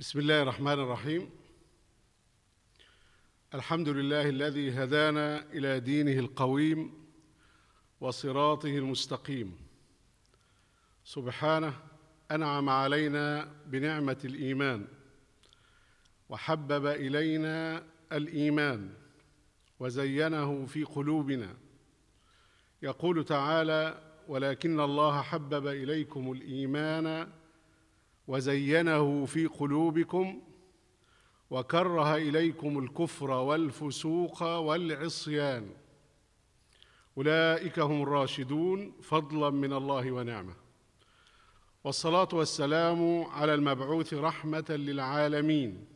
بسم الله الرحمن الرحيم الحمد لله الذي هدانا الى دينه القويم وصراطه المستقيم سبحانه انعم علينا بنعمه الايمان وحبب الينا الايمان وزينه في قلوبنا يقول تعالى ولكن الله حبب اليكم الايمان وزينه في قلوبكم وكره اليكم الكفر والفسوق والعصيان اولئك هم الراشدون فضلا من الله ونعمه والصلاه والسلام على المبعوث رحمه للعالمين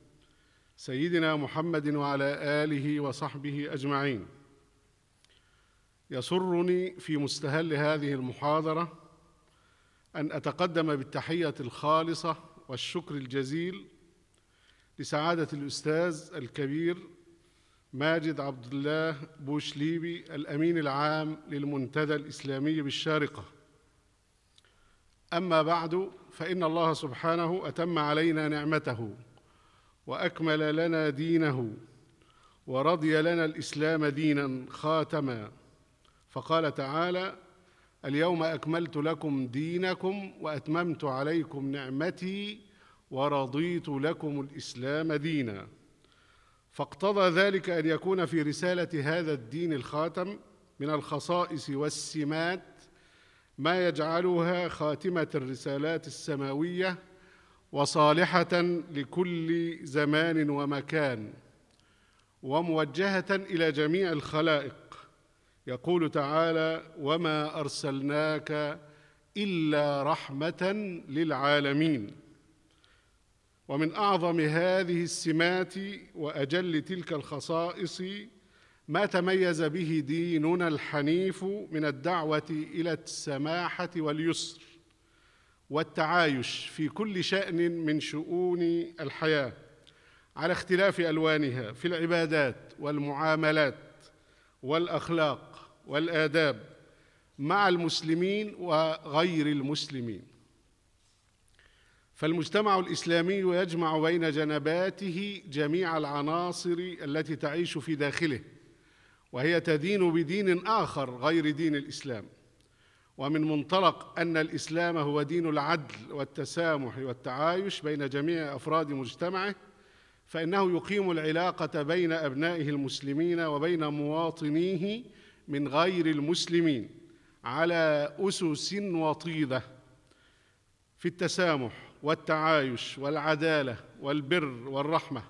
سيدنا محمد وعلى اله وصحبه اجمعين يسرني في مستهل هذه المحاضره أن أتقدم بالتحية الخالصة والشكر الجزيل لسعادة الأستاذ الكبير ماجد عبد الله بوشليبي الأمين العام للمنتدى الإسلامي بالشارقة أما بعد فإن الله سبحانه أتم علينا نعمته وأكمل لنا دينه ورضي لنا الإسلام دينا خاتما فقال تعالى اليوم أكملت لكم دينكم وأتممت عليكم نعمتي ورضيت لكم الإسلام دينا فاقتضى ذلك أن يكون في رسالة هذا الدين الخاتم من الخصائص والسمات ما يجعلها خاتمة الرسالات السماوية وصالحة لكل زمان ومكان وموجهة إلى جميع الخلائق يقول تعالى وما ارسلناك الا رحمه للعالمين ومن اعظم هذه السمات واجل تلك الخصائص ما تميز به ديننا الحنيف من الدعوه الى السماحه واليسر والتعايش في كل شان من شؤون الحياه على اختلاف الوانها في العبادات والمعاملات والاخلاق والآداب مع المسلمين وغير المسلمين فالمجتمع الإسلامي يجمع بين جنباته جميع العناصر التي تعيش في داخله وهي تدين بدين آخر غير دين الإسلام ومن منطلق أن الإسلام هو دين العدل والتسامح والتعايش بين جميع أفراد مجتمعه فإنه يقيم العلاقة بين أبنائه المسلمين وبين مواطنيه من غير المسلمين على أسس وطيدة في التسامح والتعايش والعدالة والبر والرحمة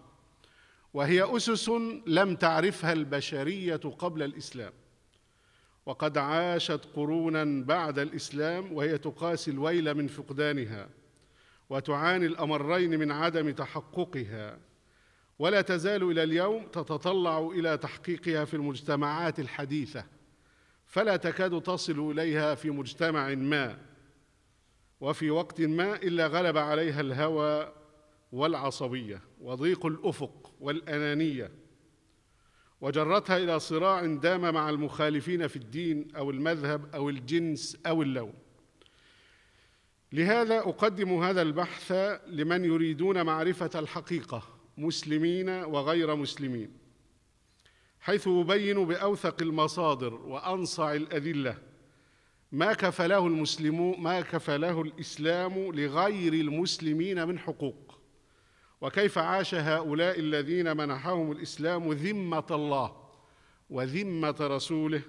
وهي أسس لم تعرفها البشرية قبل الإسلام وقد عاشت قرونا بعد الإسلام وهي تقاسي الويل من فقدانها وتعاني الأمرين من عدم تحققها ولا تزال إلى اليوم تتطلع إلى تحقيقها في المجتمعات الحديثة فلا تكاد تصل إليها في مجتمع ما وفي وقت ما إلا غلب عليها الهوى والعصبية وضيق الأفق والأنانية وجرتها إلى صراع دام مع المخالفين في الدين أو المذهب أو الجنس أو اللون لهذا أقدم هذا البحث لمن يريدون معرفة الحقيقة مسلمين وغير مسلمين حيث يبين باوثق المصادر وانصع الادله ما كفله المسلمون ما كفله الاسلام لغير المسلمين من حقوق وكيف عاش هؤلاء الذين منحهم الاسلام ذمه الله وذمه رسوله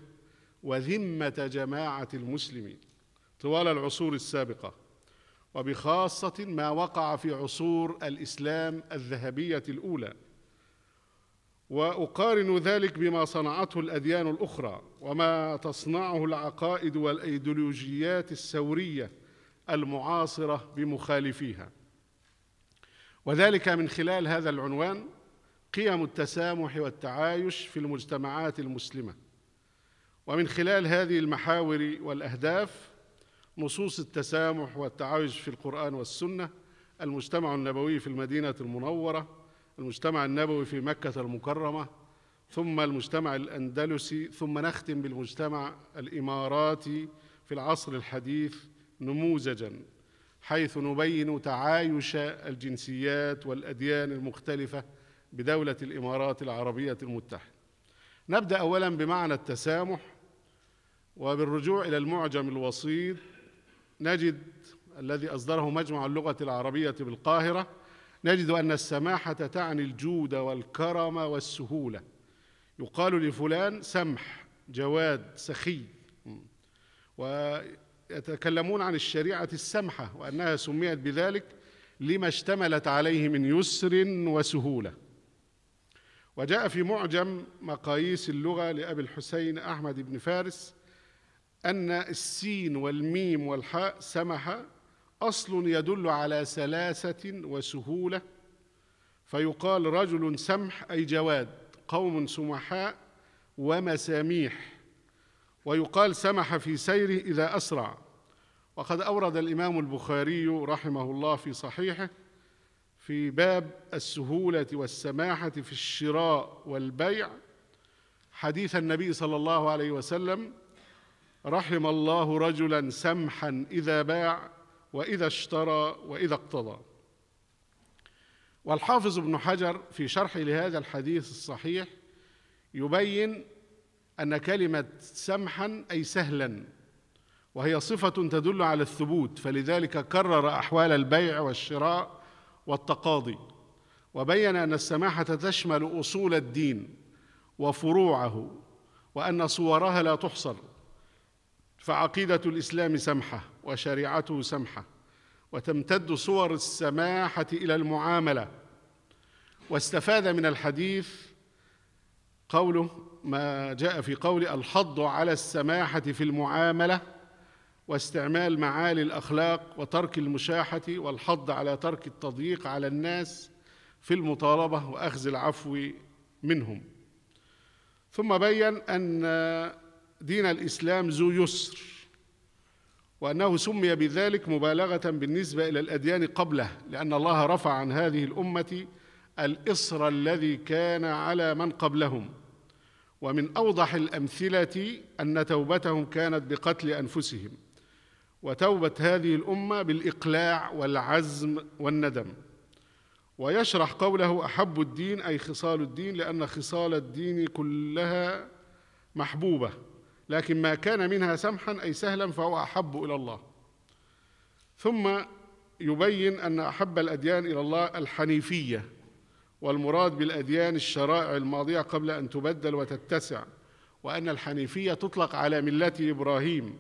وذمه جماعه المسلمين طوال العصور السابقه وبخاصة ما وقع في عصور الإسلام الذهبية الأولى وأقارن ذلك بما صنعته الأديان الأخرى وما تصنعه العقائد والأيديولوجيات الثورية المعاصرة بمخالفيها وذلك من خلال هذا العنوان قيم التسامح والتعايش في المجتمعات المسلمة ومن خلال هذه المحاور والأهداف نصوص التسامح والتعايش في القرآن والسنة المجتمع النبوي في المدينة المنورة المجتمع النبوي في مكة المكرمة ثم المجتمع الأندلسي ثم نختم بالمجتمع الإماراتي في العصر الحديث نموذجاً حيث نبين تعايش الجنسيات والأديان المختلفة بدولة الإمارات العربية المتحدة نبدأ أولاً بمعنى التسامح وبالرجوع إلى المعجم الوسيط نجد الذي أصدره مجمع اللغة العربية بالقاهرة نجد أن السماحة تعني الجود والكرم والسهولة يقال لفلان سمح جواد سخي ويتكلمون عن الشريعة السمحة وأنها سميت بذلك لما اشتملت عليه من يسر وسهولة وجاء في معجم مقاييس اللغة لأبي الحسين أحمد بن فارس أن السين والميم والحاء سمح أصل يدل على سلاسة وسهولة فيقال رجل سمح أي جواد قوم سمحاء ومساميح ويقال سمح في سيره إذا أسرع وقد أورد الإمام البخاري رحمه الله في صحيحه في باب السهولة والسماحة في الشراء والبيع حديث النبي صلى الله عليه وسلم رحم الله رجلا سمحا اذا باع واذا اشترى واذا اقتضى والحافظ ابن حجر في شرحه لهذا الحديث الصحيح يبين ان كلمه سمحا اي سهلا وهي صفه تدل على الثبوت فلذلك كرر احوال البيع والشراء والتقاضي وبين ان السماحه تشمل اصول الدين وفروعه وان صورها لا تحصر فعقيدة الإسلام سمحة وشريعته سمحة وتمتد صور السماحة إلى المعاملة واستفاد من الحديث قوله ما جاء في قول الحض على السماحة في المعاملة واستعمال معالي الأخلاق وترك المشاحة والحض على ترك التضييق على الناس في المطالبة وأخذ العفو منهم ثم بيّن أن دين الإسلام ذو يسر وأنه سمي بذلك مبالغة بالنسبة إلى الأديان قبله لأن الله رفع عن هذه الأمة الإصر الذي كان على من قبلهم ومن أوضح الأمثلة أن توبتهم كانت بقتل أنفسهم وتوبة هذه الأمة بالإقلاع والعزم والندم ويشرح قوله أحب الدين أي خصال الدين لأن خصال الدين كلها محبوبة لكن ما كان منها سمحا أي سهلا فهو أحب إلى الله ثم يبين أن أحب الأديان إلى الله الحنيفية والمراد بالأديان الشرائع الماضية قبل أن تبدل وتتسع وأن الحنيفية تطلق على ملة إبراهيم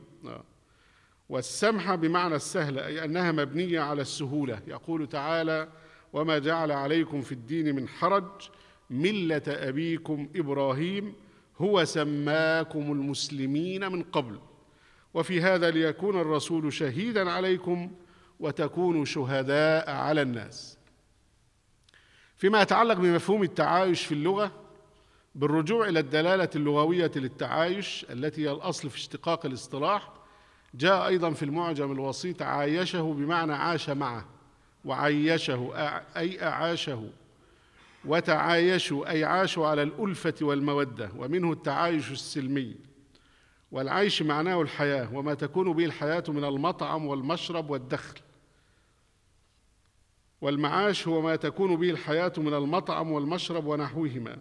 والسمحه بمعنى السهل أي أنها مبنية على السهولة يقول تعالى وما جعل عليكم في الدين من حرج ملة أبيكم إبراهيم هو سماكم المسلمين من قبل وفي هذا ليكون الرسول شهيدا عليكم وتكونوا شهداء على الناس فيما يتعلق بمفهوم التعايش في اللغه بالرجوع الى الدلاله اللغويه للتعايش التي هي الاصل في اشتقاق الاصطلاح جاء ايضا في المعجم الوسيط عايشه بمعنى عاش معه وعيشه اي اعاشه وتعايشوا أي عاشوا على الألفة والمودة ومنه التعايش السلمي والعيش معناه الحياة وما تكون به الحياة من المطعم والمشرب والدخل والمعاش هو ما تكون به الحياة من المطعم والمشرب ونحوهما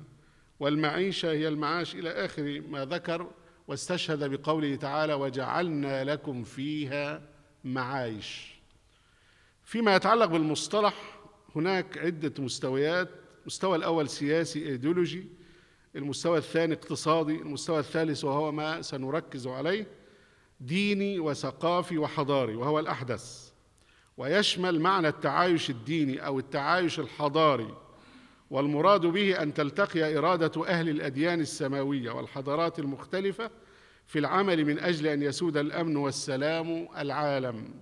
والمعيشة هي المعاش إلى آخر ما ذكر واستشهد بقوله تعالى وجعلنا لكم فيها معايش فيما يتعلق بالمصطلح هناك عدة مستويات المستوى الأول سياسي ايديولوجي المستوى الثاني اقتصادي المستوى الثالث وهو ما سنركز عليه ديني وثقافي وحضاري وهو الأحدث ويشمل معنى التعايش الديني أو التعايش الحضاري والمراد به أن تلتقي إرادة أهل الأديان السماوية والحضارات المختلفة في العمل من أجل أن يسود الأمن والسلام العالم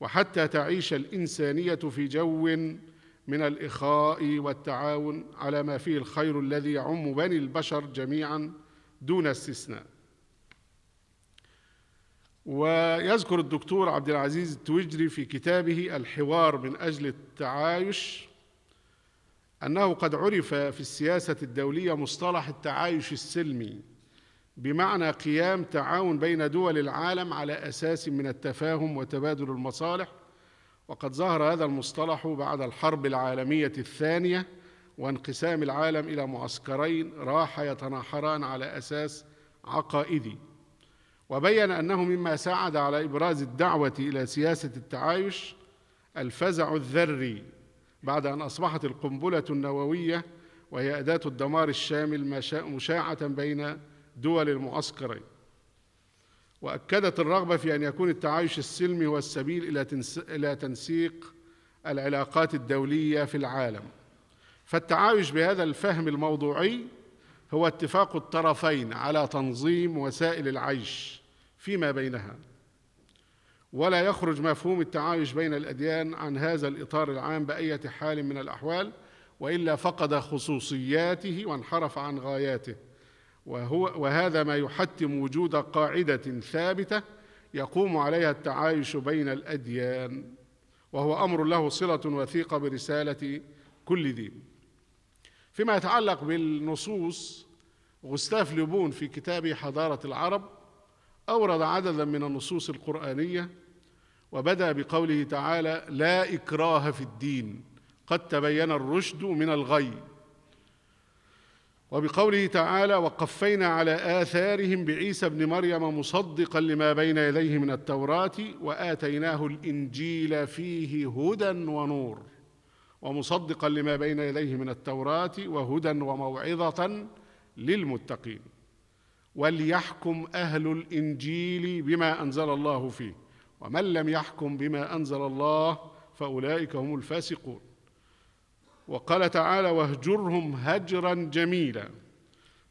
وحتى تعيش الإنسانية في جو من الإخاء والتعاون على ما فيه الخير الذي يعم بني البشر جميعا دون استثناء ويذكر الدكتور عبد العزيز التوجري في كتابه الحوار من أجل التعايش أنه قد عرف في السياسة الدولية مصطلح التعايش السلمي بمعنى قيام تعاون بين دول العالم على أساس من التفاهم وتبادل المصالح وقد ظهر هذا المصطلح بعد الحرب العالمية الثانية وانقسام العالم إلى معسكرين راح يتناحران على أساس عقائدي وبين أنه مما ساعد على إبراز الدعوة إلى سياسة التعايش الفزع الذري بعد أن أصبحت القنبلة النووية وهي أداة الدمار الشامل مشاعة بين دول المعسكرين واكدت الرغبه في ان يكون التعايش السلمي هو السبيل الى الى تنسيق العلاقات الدوليه في العالم فالتعايش بهذا الفهم الموضوعي هو اتفاق الطرفين على تنظيم وسائل العيش فيما بينها ولا يخرج مفهوم التعايش بين الاديان عن هذا الاطار العام باية حال من الاحوال والا فقد خصوصياته وانحرف عن غاياته وهو وهذا ما يحتم وجود قاعدة ثابتة يقوم عليها التعايش بين الأديان وهو أمر له صلة وثيقة برسالة كل دين فيما يتعلق بالنصوص غستاف لوبون في كتابه حضارة العرب أورد عددا من النصوص القرآنية وبدأ بقوله تعالى لا إكراه في الدين قد تبين الرشد من الغي وبقوله تعالى وقفينا على آثارهم بعيسى ابن مريم مصدقا لما بين يديه من التوراة وآتيناه الإنجيل فيه هدى ونور ومصدقا لما بين يديه من التوراة وهدى وموعظة للمتقين وليحكم أهل الإنجيل بما أنزل الله فيه ومن لم يحكم بما أنزل الله فأولئك هم الفاسقون وقال تعالى واهجرهم هجرا جميلا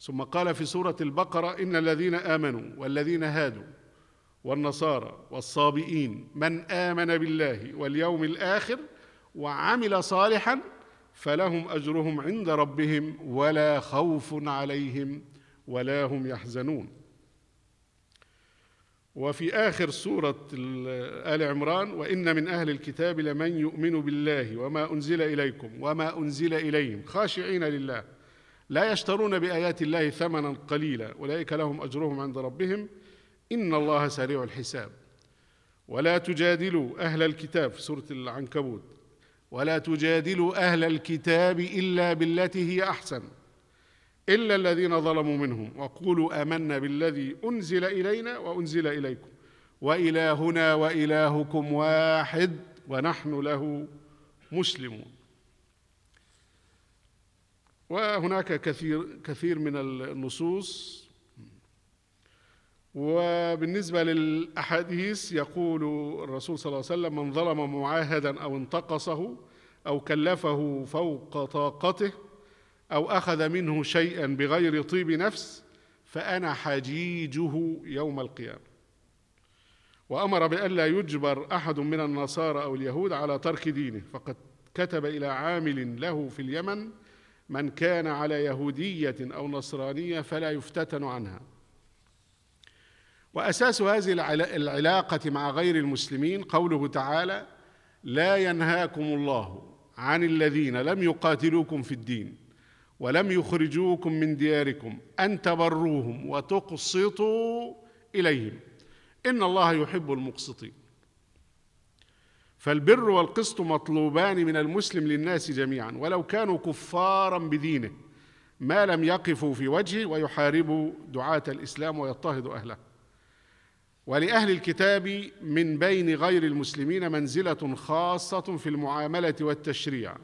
ثم قال في سورة البقرة إن الذين آمنوا والذين هادوا والنصارى والصابئين من آمن بالله واليوم الآخر وعمل صالحا فلهم أجرهم عند ربهم ولا خوف عليهم ولا هم يحزنون وفي آخر سورة آل عمران وإن من أهل الكتاب لمن يؤمن بالله وما أنزل إليكم وما أنزل إليهم خاشعين لله لا يشترون بآيات الله ثمنا قليلا أولئك لهم أجرهم عند ربهم إن الله سريع الحساب ولا تجادلوا أهل الكتاب في سورة العنكبوت ولا تجادلوا أهل الكتاب إلا بالتي هي أحسن إلا الذين ظلموا منهم وقولوا آمنا بالذي أنزل إلينا وأنزل إليكم وإلهنا وإلهكم واحد ونحن له مسلمون وهناك كثير كثير من النصوص وبالنسبة للأحاديث يقول الرسول صلى الله عليه وسلم من ظلم معاهدا أو انتقصه أو كلفه فوق طاقته أو أخذ منه شيئا بغير طيب نفس فأنا حجيجه يوم القيامة وأمر بألا يجبر أحد من النصارى أو اليهود على ترك دينه فقد كتب إلى عامل له في اليمن من كان على يهودية أو نصرانية فلا يفتتن عنها وأساس هذه العلاقة مع غير المسلمين قوله تعالى لا ينهاكم الله عن الذين لم يقاتلوكم في الدين ولم يخرجوكم من دياركم ان تبروهم وتقسطوا اليهم ان الله يحب المقسطين فالبر والقسط مطلوبان من المسلم للناس جميعا ولو كانوا كفارا بدينه ما لم يقفوا في وجهه ويحاربوا دعاة الاسلام ويضطهدوا اهله ولاهل الكتاب من بين غير المسلمين منزله خاصه في المعامله والتشريع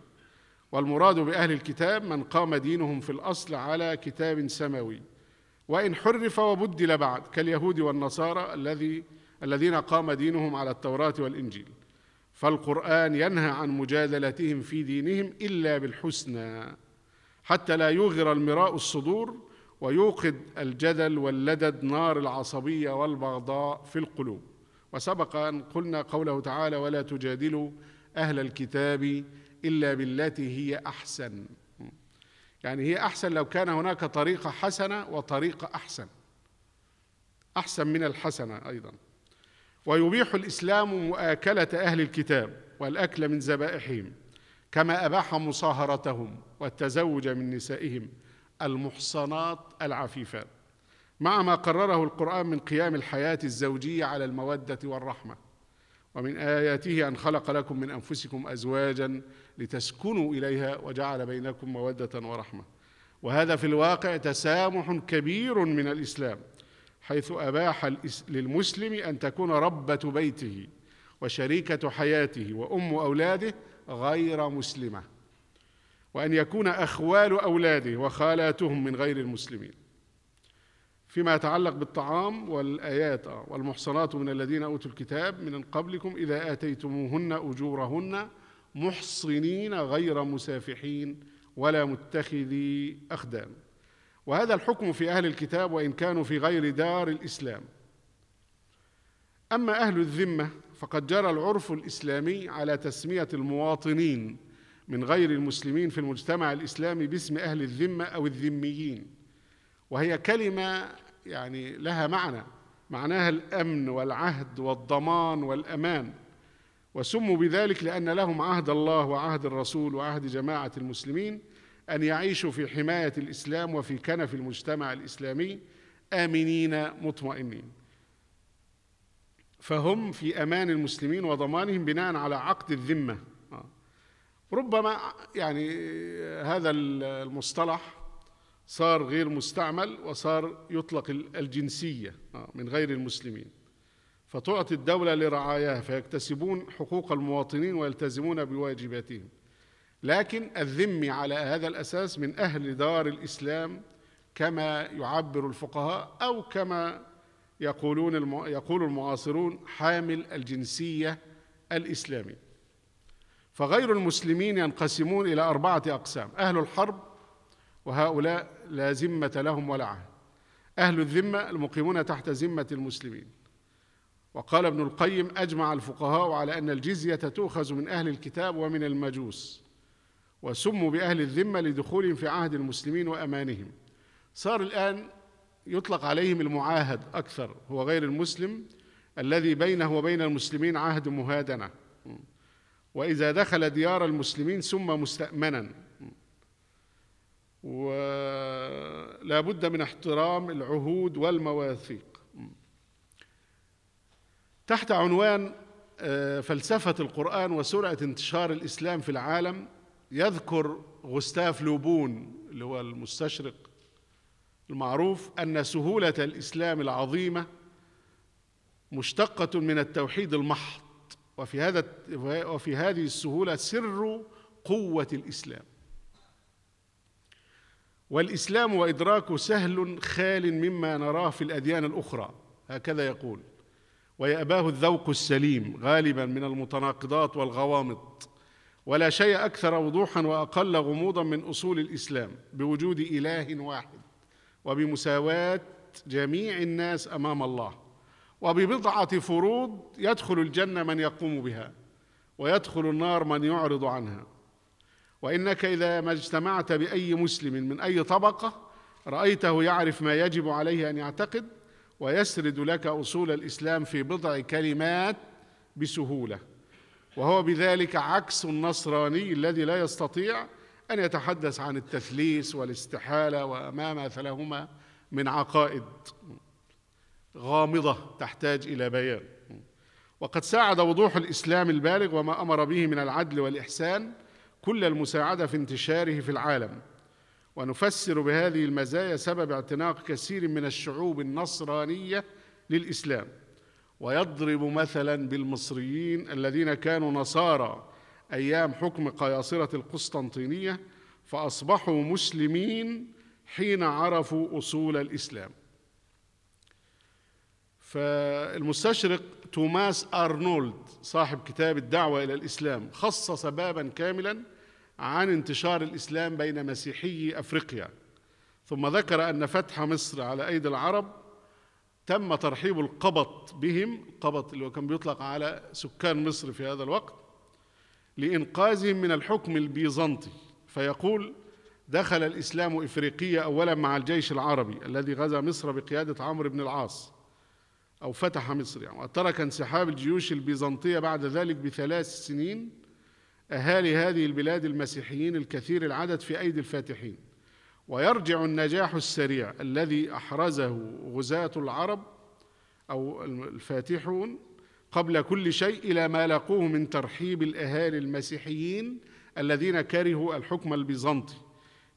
والمراد باهل الكتاب من قام دينهم في الاصل على كتاب سماوي وان حرف وبدل بعد كاليهود والنصارى الذي الذين قام دينهم على التوراه والانجيل فالقران ينهى عن مجادلتهم في دينهم الا بالحسنى حتى لا يغر المراء الصدور ويوقد الجدل واللدد نار العصبيه والبغضاء في القلوب وسبق ان قلنا قوله تعالى ولا تجادلوا اهل الكتاب الا بالتي هي احسن يعني هي احسن لو كان هناك طريقه حسنه وطريقه احسن احسن من الحسنه ايضا ويبيح الاسلام مؤاكله اهل الكتاب والاكل من ذبائحهم كما اباح مصاهرتهم والتزوج من نسائهم المحصنات العفيفات مع ما قرره القرآن من قيام الحياة الزوجية على المودة والرحمة ومن آياته أن خلق لكم من أنفسكم أزواجا لتسكنوا إليها وجعل بينكم مودة ورحمة وهذا في الواقع تسامح كبير من الإسلام حيث أباح للمسلم أن تكون ربة بيته وشريكة حياته وأم أولاده غير مسلمة وأن يكون أخوال أولاده وخالاتهم من غير المسلمين فيما يتعلق بالطعام والآيات والمحصنات من الذين أوتوا الكتاب من قبلكم إذا آتيتموهن أجورهن محصنين غير مسافحين ولا متخذي أخدان وهذا الحكم في أهل الكتاب وإن كانوا في غير دار الإسلام أما أهل الذمة فقد جرى العرف الإسلامي على تسمية المواطنين من غير المسلمين في المجتمع الإسلامي باسم أهل الذمة أو الذميين وهي كلمة يعني لها معنى معناها الأمن والعهد والضمان والأمان وسموا بذلك لأن لهم عهد الله وعهد الرسول وعهد جماعة المسلمين أن يعيشوا في حماية الإسلام وفي كنف المجتمع الإسلامي آمنين مطمئنين فهم في أمان المسلمين وضمانهم بناء على عقد الذمة ربما يعني هذا المصطلح صار غير مستعمل وصار يطلق الجنسية من غير المسلمين فتعطي الدولة لرعاياها فيكتسبون حقوق المواطنين ويلتزمون بواجباتهم لكن الذمي على هذا الأساس من أهل دار الإسلام كما يعبر الفقهاء أو كما يقولون المع... يقول المعاصرون حامل الجنسية الإسلامي فغير المسلمين ينقسمون إلى أربعة أقسام أهل الحرب وهؤلاء لا ذمة لهم ولا عهد أهل الذمة المقيمون تحت ذمة المسلمين وقال ابن القيم اجمع الفقهاء على ان الجزيه تؤخذ من اهل الكتاب ومن المجوس وسموا باهل الذمه لدخولهم في عهد المسلمين وامانهم صار الان يطلق عليهم المعاهد اكثر هو غير المسلم الذي بينه وبين المسلمين عهد مهادنه واذا دخل ديار المسلمين سمى مستامنا ولا بد من احترام العهود والمواثيق تحت عنوان آه، فلسفة القرآن وسرعة انتشار الإسلام في العالم يذكر غستاف لوبون اللي هو المستشرق المعروف أن سهولة الإسلام العظيمة مشتقة من التوحيد المحض وفي هذا وفي هذه السهولة سر قوة الإسلام والإسلام وإدراكه سهل خال مما نراه في الأديان الأخرى هكذا يقول ويأباه الذوق السليم غالبا من المتناقضات والغوامض ولا شيء أكثر وضوحا وأقل غموضا من أصول الإسلام بوجود إله واحد وبمساواة جميع الناس أمام الله وببضعة فروض يدخل الجنة من يقوم بها ويدخل النار من يعرض عنها وإنك إذا ما اجتمعت بأي مسلم من أي طبقة رأيته يعرف ما يجب عليه أن يعتقد ويسرد لك اصول الاسلام في بضع كلمات بسهوله وهو بذلك عكس النصراني الذي لا يستطيع ان يتحدث عن التثليث والاستحاله وما مثلهما من عقائد غامضه تحتاج الى بيان وقد ساعد وضوح الاسلام البالغ وما امر به من العدل والاحسان كل المساعده في انتشاره في العالم ونفسر بهذه المزايا سبب اعتناق كثير من الشعوب النصرانيه للاسلام ويضرب مثلا بالمصريين الذين كانوا نصارى ايام حكم قياصره القسطنطينيه فاصبحوا مسلمين حين عرفوا اصول الاسلام فالمستشرق توماس ارنولد صاحب كتاب الدعوه الى الاسلام خصص بابا كاملا عن انتشار الإسلام بين مسيحي أفريقيا ثم ذكر أن فتح مصر على أيدي العرب تم ترحيب القبط بهم القبط اللي كان بيطلق على سكان مصر في هذا الوقت لإنقاذهم من الحكم البيزنطي فيقول دخل الإسلام افريقيا أولا مع الجيش العربي الذي غزا مصر بقيادة عمرو بن العاص أو فتح مصر يعني وترك انسحاب الجيوش البيزنطية بعد ذلك بثلاث سنين أهالي هذه البلاد المسيحيين الكثير العدد في أيدي الفاتحين ويرجع النجاح السريع الذي أحرزه غزاة العرب أو الفاتحون قبل كل شيء إلى ما لاقوه من ترحيب الأهالي المسيحيين الذين كرهوا الحكم البيزنطي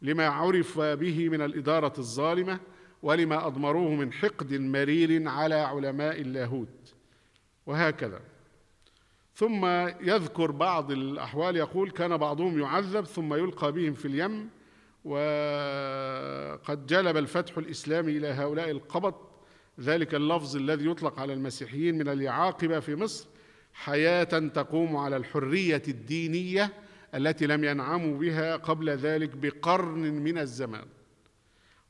لما عرف به من الإدارة الظالمة ولما أضمروه من حقد مرير على علماء اللاهوت وهكذا ثم يذكر بعض الأحوال يقول كان بعضهم يعذب ثم يلقى بهم في اليم وقد جلب الفتح الإسلامي إلى هؤلاء القبط ذلك اللفظ الذي يطلق على المسيحيين من اليعاقبة في مصر حياة تقوم على الحرية الدينية التي لم ينعموا بها قبل ذلك بقرن من الزمان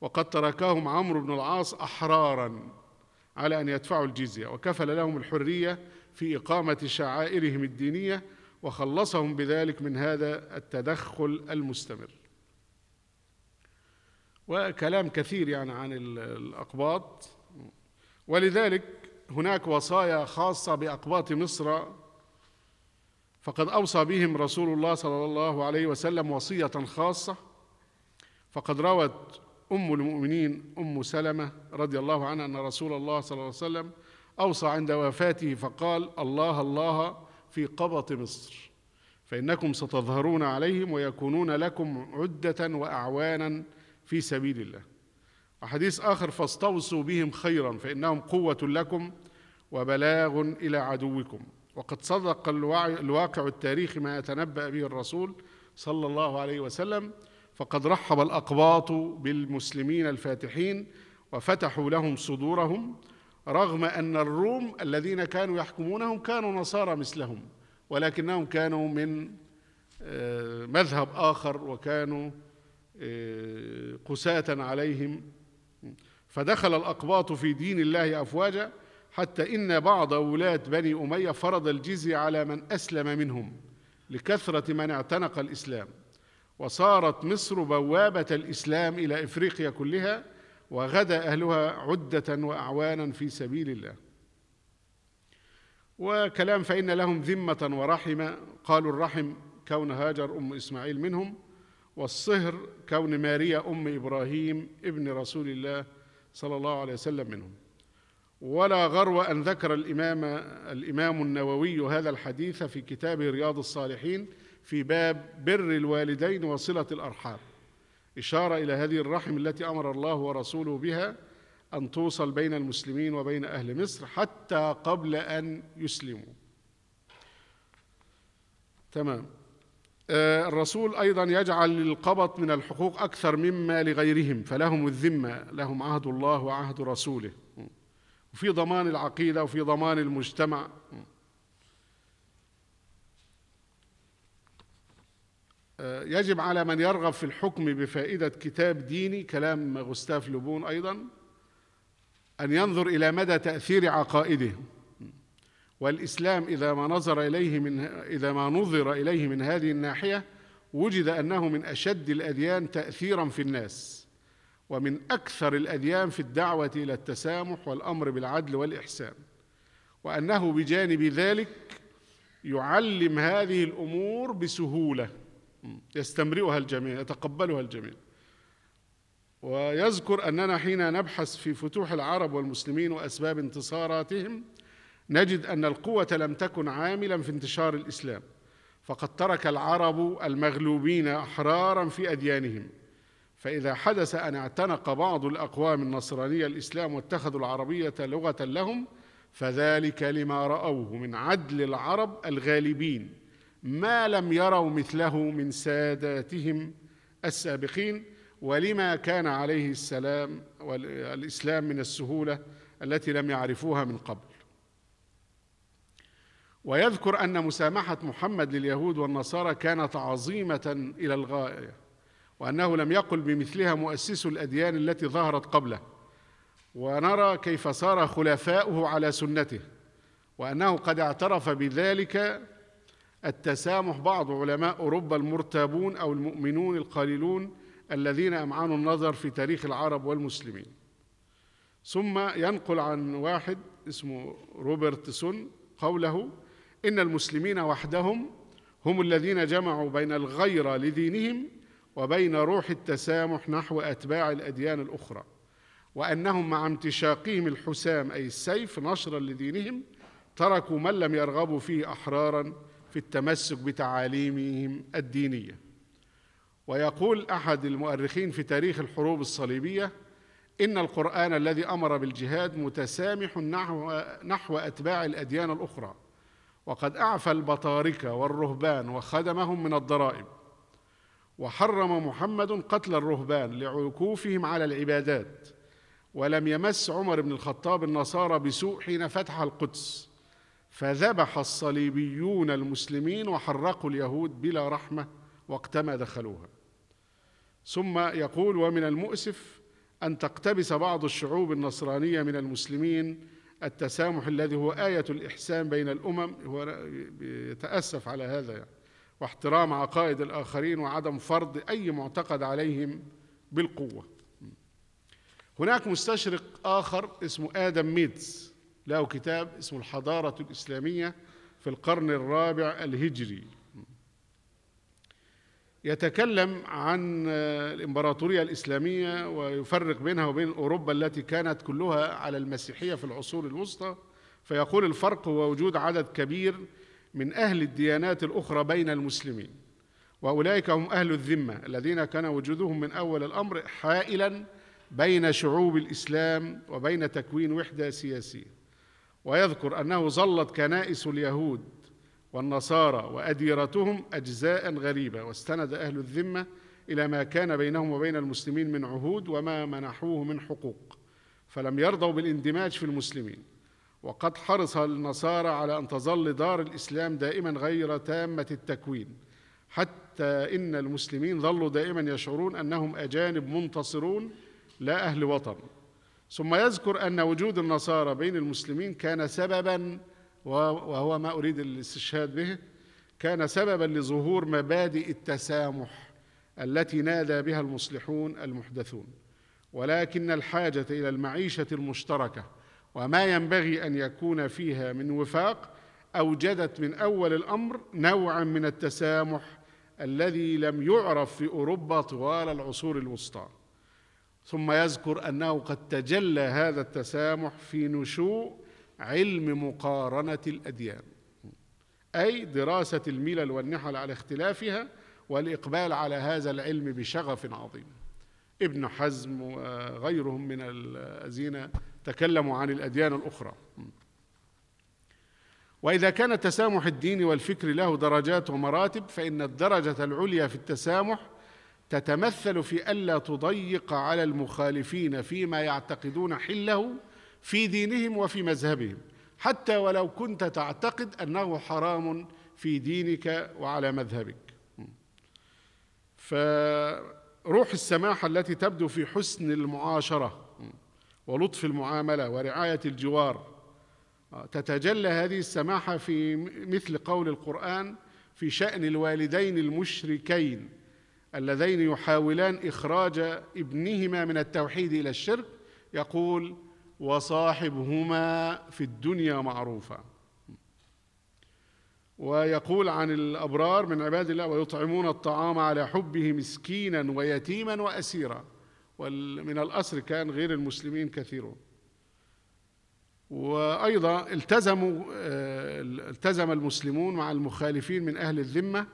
وقد تركهم عمرو بن العاص أحراراً على أن يدفعوا الجزية وكفل لهم الحرية في إقامة شعائرهم الدينية وخلصهم بذلك من هذا التدخل المستمر وكلام كثير يعني عن الأقباط ولذلك هناك وصايا خاصة بأقباط مصر فقد أوصى بهم رسول الله صلى الله عليه وسلم وصية خاصة فقد روت أم المؤمنين أم سلمة رضي الله عنها أن رسول الله صلى الله عليه وسلم أوصى عند وفاته فقال الله الله في قبط مصر فإنكم ستظهرون عليهم ويكونون لكم عدة وأعوانا في سبيل الله وحديث آخر فاستوصوا بهم خيرا فإنهم قوة لكم وبلاغ إلى عدوكم وقد صدق الواقع التاريخي ما يتنبأ به الرسول صلى الله عليه وسلم فقد رحب الأقباط بالمسلمين الفاتحين وفتحوا لهم صدورهم رغم أن الروم الذين كانوا يحكمونهم كانوا نصارى مثلهم ولكنهم كانوا من آه، مذهب آخر وكانوا آه، قساة عليهم فدخل الأقباط في دين الله أفواجا حتى إن بعض ولاة بني أمية فرض الجزية على من أسلم منهم لكثرة من اعتنق الإسلام وصارت مصر بوابة الإسلام إلى إفريقيا كلها وغدا أهلها عدة وأعوانا في سبيل الله وكلام فإن لهم ذمة ورحمة قالوا الرحم كون هاجر أم إسماعيل منهم والصهر كون ماريا أم إبراهيم ابن رسول الله صلى الله عليه وسلم منهم ولا غرو أن ذكر الإمام الإمام النووي هذا الحديث في كتابه رياض الصالحين في باب بر الوالدين وصلة الأرحام إشارة إلى هذه الرحم التي أمر الله ورسوله بها أن توصل بين المسلمين وبين أهل مصر حتى قبل أن يسلموا تمام آه، الرسول أيضا يجعل للقبط من الحقوق أكثر مما لغيرهم فلهم الذمة لهم عهد الله وعهد رسوله وفي ضمان العقيدة وفي ضمان المجتمع آه، يجب على من يرغب في الحكم بفائدة كتاب ديني كلام غوستاف لوبون أيضا أن ينظر إلى مدى تأثير عقائده والإسلام إذا ما نظر إليه من إذا ما نظر إليه من هذه الناحية وجد أنه من أشد الأديان تأثيرا في الناس ومن أكثر الأديان في الدعوة إلى التسامح والأمر بالعدل والإحسان وأنه بجانب ذلك يعلم هذه الأمور بسهولة يستمرئها الجميع يتقبلها الجميع ويذكر أننا حين نبحث في فتوح العرب والمسلمين وأسباب انتصاراتهم نجد أن القوة لم تكن عاملا في انتشار الإسلام فقد ترك العرب المغلوبين أحرارا في أديانهم فإذا حدث أن اعتنق بعض الأقوام النصرانية الإسلام واتخذوا العربية لغة لهم فذلك لما رأوه من عدل العرب الغالبين ما لم يروا مثله من ساداتهم السابقين ولما كان عليه السلام والإسلام من السهولة التي لم يعرفوها من قبل ويذكر أن مسامحة محمد لليهود والنصارى كانت عظيمة إلى الغاية وأنه لم يقل بمثلها مؤسس الأديان التي ظهرت قبله ونرى كيف صار خلفاؤه على سنته وأنه قد اعترف بذلك التسامح بعض علماء أوروبا المرتابون أو المؤمنون القليلون الذين أمعنوا النظر في تاريخ العرب والمسلمين ثم ينقل عن واحد اسمه روبرتسون قوله إن المسلمين وحدهم هم الذين جمعوا بين الغيرة لدينهم وبين روح التسامح نحو أتباع الأديان الأخرى وأنهم مع امتشاقهم الحسام أي السيف نشرا لدينهم تركوا من لم يرغبوا فيه أحرارا في التمسك بتعاليمهم الدينيه ويقول احد المؤرخين في تاريخ الحروب الصليبيه ان القران الذي امر بالجهاد متسامح نحو نحو اتباع الاديان الاخرى وقد اعفى البطاركه والرهبان وخدمهم من الضرائب وحرم محمد قتل الرهبان لعكوفهم على العبادات ولم يمس عمر بن الخطاب النصارى بسوء حين فتح القدس فذبح الصليبيون المسلمين وحرقوا اليهود بلا رحمه وقتما دخلوها ثم يقول ومن المؤسف ان تقتبس بعض الشعوب النصرانيه من المسلمين التسامح الذي هو آية الإحسان بين الأمم هو يتأسف على هذا يعني واحترام عقائد الآخرين وعدم فرض أي معتقد عليهم بالقوة هناك مستشرق آخر اسمه آدم ميدز له كتاب اسمه الحضارة الإسلامية في القرن الرابع الهجري يتكلم عن الإمبراطورية الإسلامية ويفرق بينها وبين أوروبا التي كانت كلها على المسيحية في العصور الوسطى فيقول الفرق هو وجود عدد كبير من أهل الديانات الأخرى بين المسلمين وأولئك هم أهل الذمة الذين كان وجودهم من أول الأمر حائلا بين شعوب الإسلام وبين تكوين وحدة سياسية ويذكر أنه ظلت كنائس اليهود والنصارى وأديرتهم أجزاء غريبة واستند أهل الذمة إلى ما كان بينهم وبين المسلمين من عهود وما منحوه من حقوق فلم يرضوا بالاندماج في المسلمين وقد حرص النصارى على أن تظل دار الإسلام دائما غير تامة التكوين حتى إن المسلمين ظلوا دائما يشعرون أنهم أجانب منتصرون لا أهل وطن ثم يذكر أن وجود النصارى بين المسلمين كان سببا وهو ما أريد الاستشهاد به كان سببا لظهور مبادئ التسامح التي نادى بها المصلحون المحدثون ولكن الحاجة إلى المعيشة المشتركة وما ينبغي أن يكون فيها من وفاق أوجدت من أول الأمر نوعا من التسامح الذي لم يعرف في أوروبا طوال العصور الوسطى ثم يذكر انه قد تجلى هذا التسامح في نشوء علم مقارنه الاديان اي دراسه الملل والنحل على اختلافها والاقبال على هذا العلم بشغف عظيم ابن حزم وغيرهم من الذين تكلموا عن الاديان الاخرى واذا كان تسامح الدين والفكر له درجات ومراتب فان الدرجه العليا في التسامح تتمثل في الا تضيق على المخالفين فيما يعتقدون حله في دينهم وفي مذهبهم حتى ولو كنت تعتقد انه حرام في دينك وعلى مذهبك فروح السماحه التي تبدو في حسن المعاشره ولطف المعامله ورعايه الجوار تتجلى هذه السماحه في مثل قول القران في شان الوالدين المشركين اللذين يحاولان إخراج ابنهما من التوحيد إلى الشرك يقول وصاحبهما في الدنيا معروفا ويقول عن الأبرار من عباد الله ويطعمون الطعام على حبه مسكينا ويتيما وأسيرا ومن الأسر كان غير المسلمين كثيرون وأيضا التزموا آه، التزم المسلمون مع المخالفين من أهل الذمة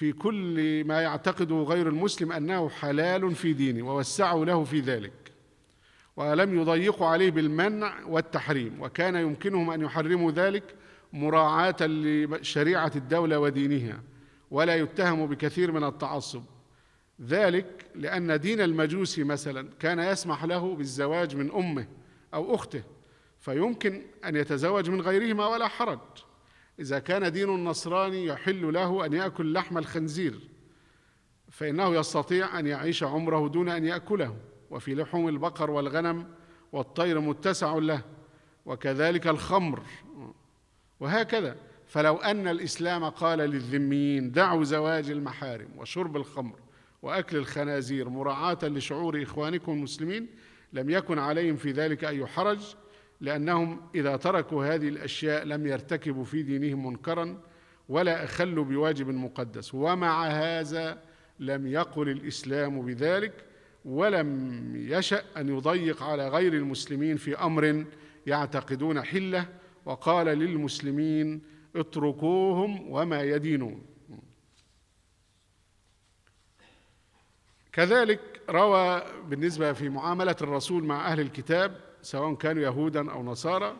في كل ما يعتقده غير المسلم أنه حلال في دينه ووسعوا له في ذلك ولم يضيقوا عليه بالمنع والتحريم وكان يمكنهم أن يحرموا ذلك مراعاة لشريعة الدولة ودينها ولا يتهموا بكثير من التعصب ذلك لأن دين المجوس مثلا كان يسمح له بالزواج من أمه أو أخته فيمكن أن يتزوج من غيرهما ولا حرج إذا كان دين النصراني يحل له أن يأكل لحم الخنزير فإنه يستطيع أن يعيش عمره دون أن يأكله وفي لحوم البقر والغنم والطير متسع له وكذلك الخمر وهكذا فلو أن الإسلام قال للذميين دعوا زواج المحارم وشرب الخمر وأكل الخنازير مراعاة لشعور إخوانكم المسلمين لم يكن عليهم في ذلك أي حرج لأنهم إذا تركوا هذه الأشياء لم يرتكبوا في دينهم منكرا ولا أخلوا بواجب مقدس ومع هذا لم يقل الإسلام بذلك ولم يشأ أن يضيق على غير المسلمين في أمر يعتقدون حلة وقال للمسلمين اتركوهم وما يدينون كذلك روى بالنسبة في معاملة الرسول مع أهل الكتاب سواء كانوا يهودا أو نصارى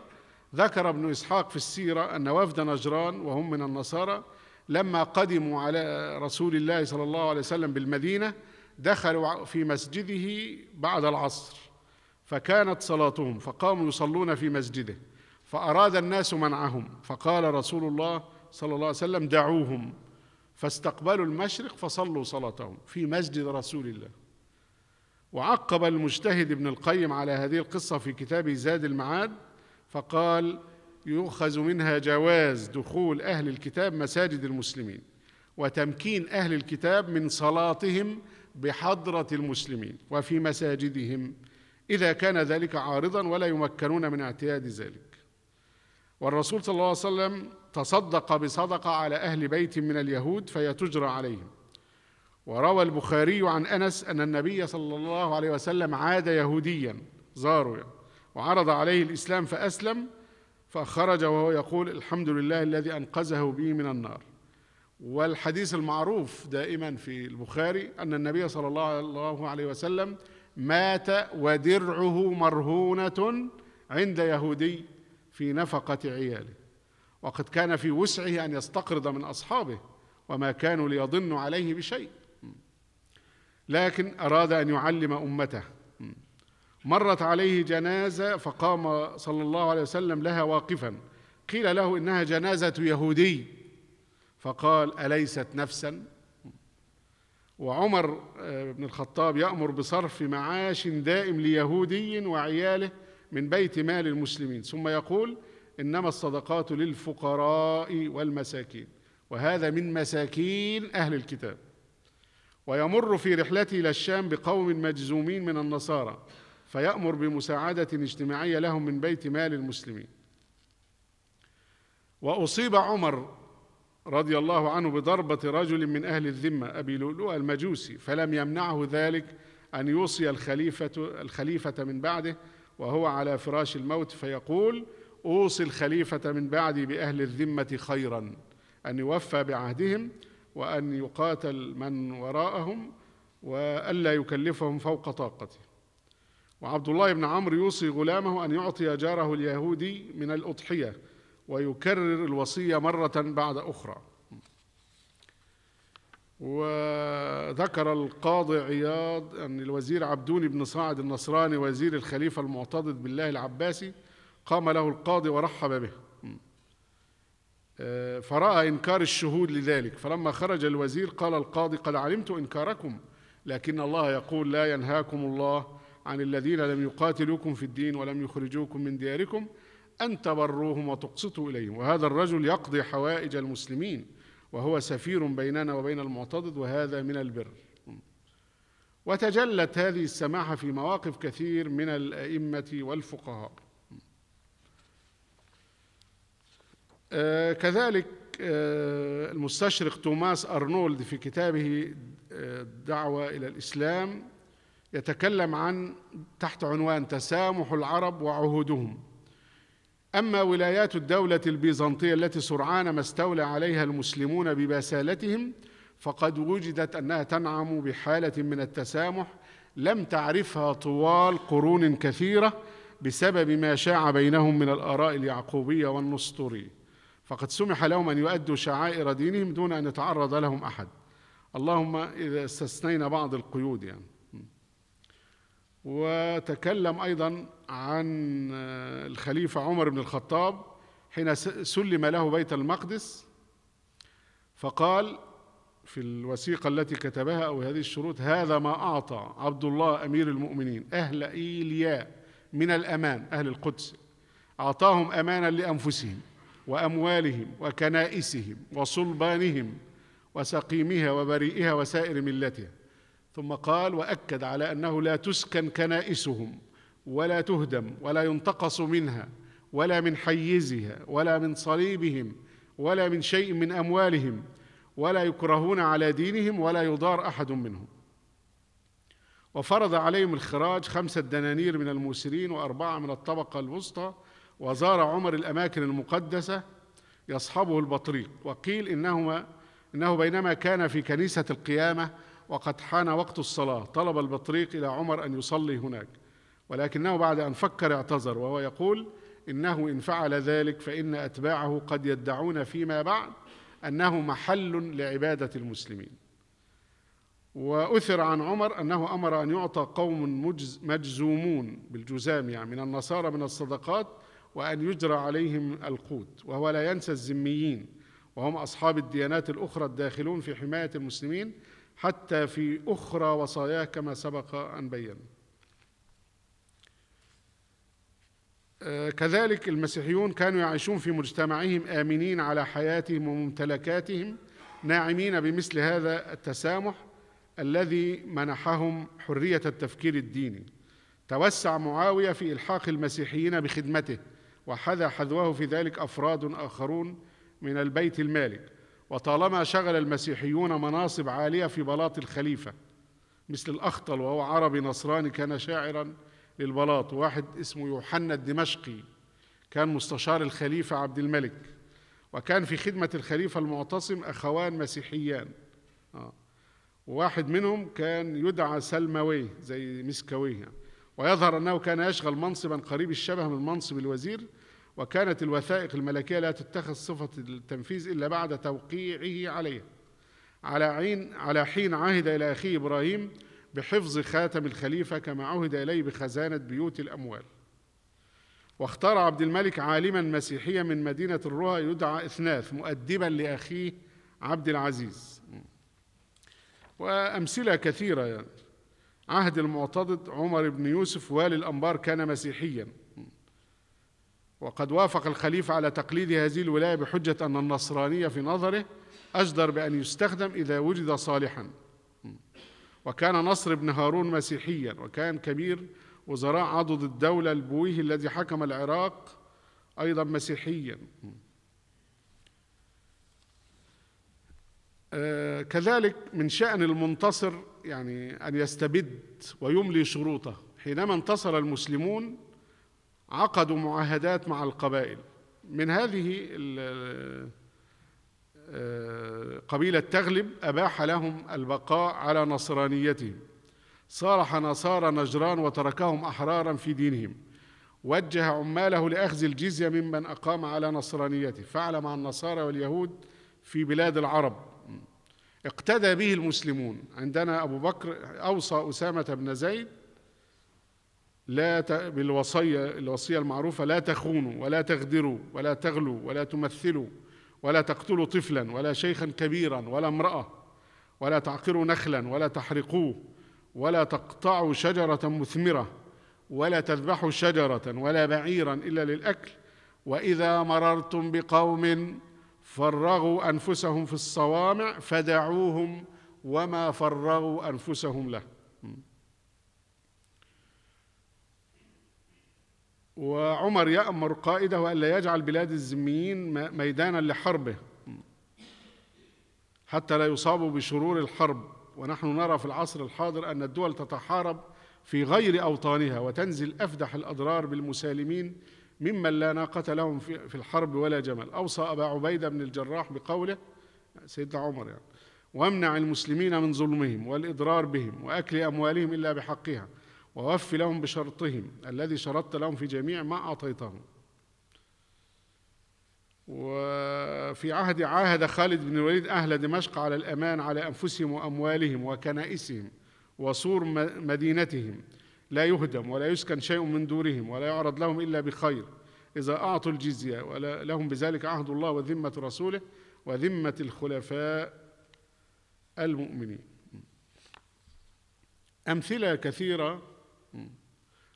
ذكر ابن إسحاق في السيرة أن وفد نجران وهم من النصارى لما قدموا على رسول الله صلى الله عليه وسلم بالمدينة دخلوا في مسجده بعد العصر فكانت صلاتهم فقاموا يصلون في مسجده فأراد الناس منعهم فقال رسول الله صلى الله عليه وسلم دعوهم فاستقبلوا المشرق فصلوا صلاتهم في مسجد رسول الله وعقب المجتهد ابن القيم على هذه القصة في كتابه زاد المعاد فقال يؤخذ منها جواز دخول أهل الكتاب مساجد المسلمين وتمكين أهل الكتاب من صلاتهم بحضرة المسلمين وفي مساجدهم إذا كان ذلك عارضا ولا يمكنون من اعتياد ذلك والرسول صلى الله عليه وسلم تصدق بصدقة على أهل بيت من اليهود فهي تجرى عليهم وروى البخاري عن أنس أن النبي صلى الله عليه وسلم عاد يهوديا زاره يعني وعرض عليه الإسلام فأسلم فخرج وهو يقول الحمد لله الذي أنقذه بي من النار والحديث المعروف دائما في البخاري أن النبي صلى الله عليه وسلم مات ودرعه مرهونة عند يهودي في نفقة عياله وقد كان في وسعه أن يستقرض من أصحابه وما كانوا ليضنوا عليه بشيء لكن أراد أن يعلم أمته مرت عليه جنازة فقام صلى الله عليه وسلم لها واقفا قيل له إنها جنازة يهودي فقال أليست نفسا وعمر آه، بن الخطاب يأمر بصرف معاش دائم ليهودي وعياله من بيت مال المسلمين ثم يقول إنما الصدقات للفقراء والمساكين وهذا من مساكين أهل الكتاب ويمر في رحلته إلى الشام بقوم مجزومين من النصارى فيأمر بمساعدة اجتماعية لهم من بيت مال المسلمين وأصيب عمر رضي الله عنه بضربة رجل من أهل الذمة أبي لؤلؤة المجوسي فلم يمنعه ذلك أن يوصي الخليفة, الخليفة من بعده وهو على فراش الموت فيقول أوصي الخليفة من بعدي بأهل الذمة خيرا أن يوفى بعهدهم وأن يقاتل من وراءهم وألا يكلفهم فوق طاقته وعبد الله بن عمرو يوصي غلامه أن يعطي جاره اليهودي من الأضحية ويكرر الوصية مرة بعد أخرى وذكر القاضي عياض أن الوزير عبدون بن صاعد النصراني وزير الخليفة المعتضد بالله العباسي قام له القاضي ورحب به آه، فرأى إنكار الشهود لذلك فلما خرج الوزير قال القاضي قد علمت إنكاركم لكن الله يقول لا ينهاكم الله عن الذين لم يقاتلوكم في الدين ولم يخرجوكم من دياركم أن تبروهم وتقسطوا إليهم وهذا الرجل يقضي حوائج المسلمين وهو سفير بيننا وبين المعتضد وهذا من البر وتجلت هذه السماحة في مواقف كثير من الأئمة والفقهاء آه، كذلك آه، المستشرق توماس أرنولد في كتابه الدعوة آه، إلى الإسلام يتكلم عن تحت عنوان تسامح العرب وعهودهم أما ولايات الدولة البيزنطية التي سرعان ما استولى عليها المسلمون ببسالتهم فقد وجدت أنها تنعم بحالة من التسامح لم تعرفها طوال قرون كثيرة بسبب ما شاع بينهم من الآراء اليعقوبية والنسطورية فقد سمح لهم أن يؤدوا شعائر دينهم دون أن يتعرض لهم أحد اللهم إذا استثنينا بعض القيود يعني وتكلم أيضا عن الخليفة عمر بن الخطاب حين سلم له بيت المقدس فقال في الوثيقة التي كتبها أو هذه الشروط هذا ما أعطى عبد الله أمير المؤمنين أهل إيليا من الأمان أهل القدس أعطاهم أمانا لأنفسهم واموالهم وكنائسهم وصلبانهم وسقيمها وبريئها وسائر ملتها ثم قال واكد على انه لا تسكن كنائسهم ولا تهدم ولا ينتقص منها ولا من حيزها ولا من صليبهم ولا من شيء من اموالهم ولا يكرهون على دينهم ولا يضار احد منهم وفرض عليهم الخراج خمسة دنانير من الموسرين وأربعة من الطبقة الوسطى وزار عمر الأماكن المقدسة يصحبه البطريق وقيل إنهما إنه بينما كان في كنيسة القيامة وقد حان وقت الصلاة طلب البطريق إلى عمر أن يصلي هناك ولكنه بعد أن فكر اعتذر وهو يقول إنه إن فعل ذلك فإن أتباعه قد يدعون فيما بعد أنه محل لعبادة المسلمين وأثر عن عمر أنه أمر أن يعطى قوم مجز مجزومون بالجزام يعني من النصارى من الصدقات وأن يجرى عليهم القوت وهو لا ينسى الذميين وهم أصحاب الديانات الأخرى الداخلون في حماية المسلمين حتى في أخرى وصاياه كما سبق أن بين آه، كذلك المسيحيون كانوا يعيشون في مجتمعهم آمنين على حياتهم وممتلكاتهم ناعمين بمثل هذا التسامح الذي منحهم حرية التفكير الديني توسع معاوية في إلحاق المسيحيين بخدمته وحذا حذوه في ذلك أفراد آخرون من البيت المالك وطالما شغل المسيحيون مناصب عالية في بلاط الخليفة مثل الأخطل وهو عربي نصراني كان شاعرا للبلاط واحد اسمه يوحنا الدمشقي كان مستشار الخليفة عبد الملك وكان في خدمة الخليفة المعتصم أخوان مسيحيان آه. وواحد منهم كان يدعى سلموي زي مسكوي ويظهر أنه كان يشغل منصبا قريب الشبه من منصب الوزير وكانت الوثائق الملكية لا تتخذ صفة التنفيذ إلا بعد توقيعه عليه على عين على حين عهد إلى أخيه إبراهيم بحفظ خاتم الخليفة كما عهد إليه بخزانة بيوت الأموال واختار عبد الملك عالما مسيحيا من مدينة الرها يدعى إثناث مؤدبا لأخيه عبد العزيز وأمثلة كثيرة يعني عهد المعتضد عمر بن يوسف والي الأنبار كان مسيحيا وقد وافق الخليفة على تقليد هذه الولاية بحجة أن النصرانية في نظره أجدر بأن يستخدم إذا وجد صالحا وكان نصر بن هارون مسيحيا وكان كبير وزراء عضد الدولة البويه الذي حكم العراق أيضا مسيحيا آه، كذلك من شأن المنتصر يعني أن يستبد ويملي شروطه حينما انتصر المسلمون عقدوا معاهدات مع القبائل من هذه آه، قبيلة تغلب أباح لهم البقاء على نصرانيتهم صارح نصارى نجران وتركهم أحرارا في دينهم وجه عماله لأخذ الجزية ممن أقام على نصرانيته فعل مع النصارى واليهود في بلاد العرب اقتدى به المسلمون عندنا أبو بكر أوصى أسامة بن زيد لا ت... بالوصية الوصية المعروفة لا تخونوا ولا تغدروا ولا تغلوا ولا تمثلوا ولا تقتلوا طفلا ولا شيخا كبيرا ولا امرأة ولا تعقروا نخلا ولا تحرقوه ولا تقطعوا شجرة مثمرة ولا تذبحوا شجرة ولا بعيرا إلا للأكل وإذا مررتم بقوم فرغوا أنفسهم في الصوامع فدعوهم وما فرغوا أنفسهم له وعمر يأمر قائده ألا يجعل بلاد الزميين ميدانا لحربه حتى لا يصابوا بشرور الحرب ونحن نرى في العصر الحاضر أن الدول تتحارب في غير أوطانها وتنزل أفدح الأضرار بالمسالمين ممن لا ناقة لهم في الحرب ولا جمل أوصى أبا عبيدة بن الجراح بقوله سيدنا عمر يعني وامنع المسلمين من ظلمهم والإضرار بهم وأكل أموالهم إلا بحقها ووف لهم بشرطهم الذي شرطت لهم في جميع ما أعطيتهم وفي عهد عاهد خالد بن الوليد أهل دمشق على الأمان على أنفسهم وأموالهم وكنائسهم وسور مدينتهم لا يهدم ولا يسكن شيء من دورهم ولا يعرض لهم إلا بخير إذا أعطوا الجزية ولهم بذلك عهد الله وذمة رسوله وذمة الخلفاء المؤمنين أمثلة كثيرة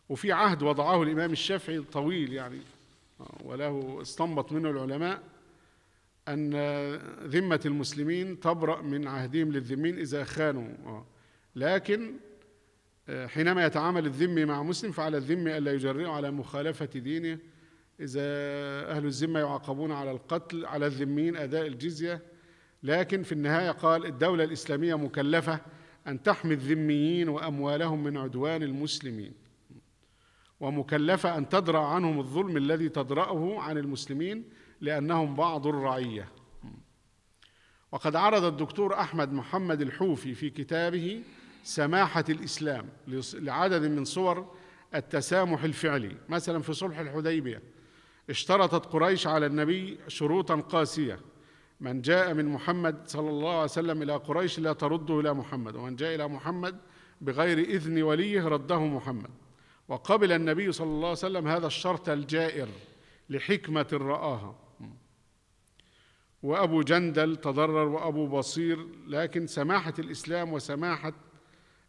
وفي عهد وضعه الإمام الشافعي الطويل يعني وله استنبط منه العلماء أن ذمة المسلمين تبرأ من عهدهم للذمين إذا خانوا لكن حينما يتعامل الذمي مع مسلم فعلى الذمي ألا يجرئه على مخالفة دينه إذا أهل الذمة يعاقبون على القتل على الذمين أداء الجزية لكن في النهاية قال الدولة الإسلامية مكلفة أن تحمي الذميين وأموالهم من عدوان المسلمين ومكلفة أن تدرأ عنهم الظلم الذي تدرأه عن المسلمين لأنهم بعض الرعية وقد عرض الدكتور أحمد محمد الحوفي في كتابه سماحة الإسلام لعدد من صور التسامح الفعلي مثلا في صلح الحديبية اشترطت قريش على النبي شروطا قاسية من جاء من محمد صلى الله عليه وسلم إلى قريش لا ترده إلى محمد ومن جاء إلى محمد بغير إذن وليه رده محمد وقبل النبي صلى الله عليه وسلم هذا الشرط الجائر لحكمة رآها وأبو جندل تضرر وأبو بصير لكن سماحة الإسلام وسماحة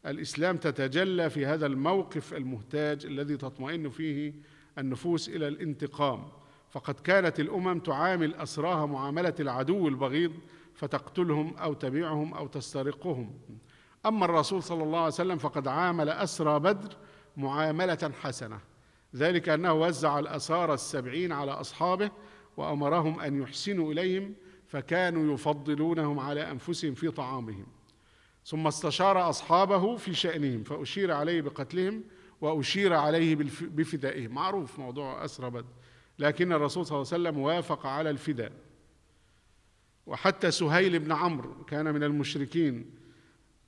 الإسلام تتجلى في هذا الموقف المهتاج الذي تطمئن فيه النفوس إلى الانتقام فقد كانت الامم تعامل اسراها معامله العدو البغيض فتقتلهم او تبيعهم او تسترقهم اما الرسول صلى الله عليه وسلم فقد عامل اسرى بدر معامله حسنه ذلك انه وزع الاسارى السبعين على اصحابه وامرهم ان يحسنوا اليهم فكانوا يفضلونهم على انفسهم في طعامهم ثم استشار اصحابه في شانهم فاشير عليه بقتلهم واشير عليه بفدائهم معروف موضوع اسرى بدر لكن الرسول صلى الله عليه وسلم وافق على الفداء وحتى سهيل بن عمرو كان من المشركين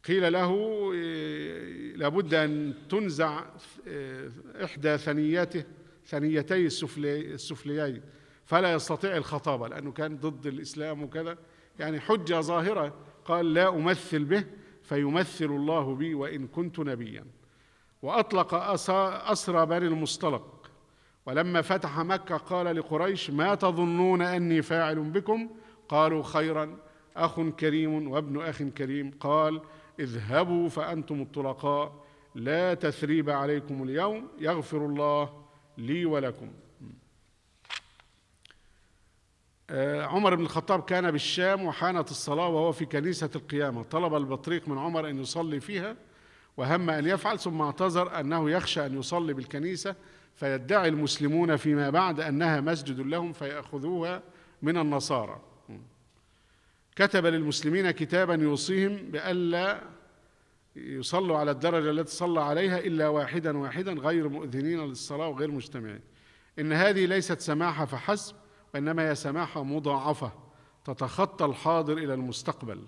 قيل له إيه، لابد أن تنزع إيه، إحدى ثنيته ثنيتي السفلي السفليين فلا يستطيع الخطابة لأنه كان ضد الإسلام وكذا يعني حجة ظاهرة قال لا أمثل به فيمثل الله بي وإن كنت نبيا وأطلق أسرى بني المصطلق ولما فتح مكة قال لقريش ما تظنون أني فاعل بكم قالوا خيرا أخ كريم وابن أخ كريم قال اذهبوا فأنتم الطلقاء لا تثريب عليكم اليوم يغفر الله لي ولكم آه، عمر بن الخطاب كان بالشام وحانت الصلاة وهو في كنيسة القيامة طلب البطريق من عمر أن يصلي فيها وهم أن يفعل ثم اعتذر أنه يخشى أن يصلي بالكنيسة فيدعي المسلمون فيما بعد أنها مسجد لهم فيأخذوها من النصارى كتب للمسلمين كتابا يوصيهم بألا يصلوا على الدرجة التي صلى عليها إلا واحدا واحدا غير مؤذنين للصلاة وغير مجتمعين إن هذه ليست سماحة فحسب وإنما هي سماحة مضاعفة تتخطى الحاضر إلى المستقبل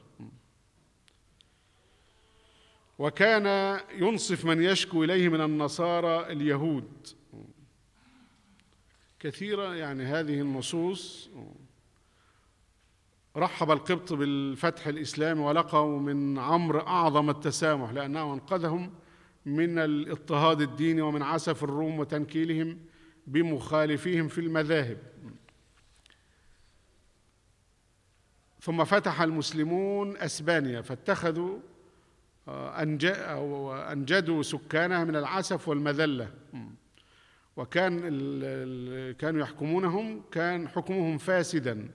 وكان ينصف من يشكو إليه من النصارى اليهود كثيرة يعني هذه النصوص رحب القبط بالفتح الإسلامي ولقوا من عمرو أعظم التسامح لأنه أنقذهم من الاضطهاد الديني ومن عسف الروم وتنكيلهم بمخالفيهم في المذاهب ثم فتح المسلمون أسبانيا فاتخذوا آه، أنجدوا سكانها من العسف والمذلة وكان كانوا يحكمونهم كان حكمهم فاسدا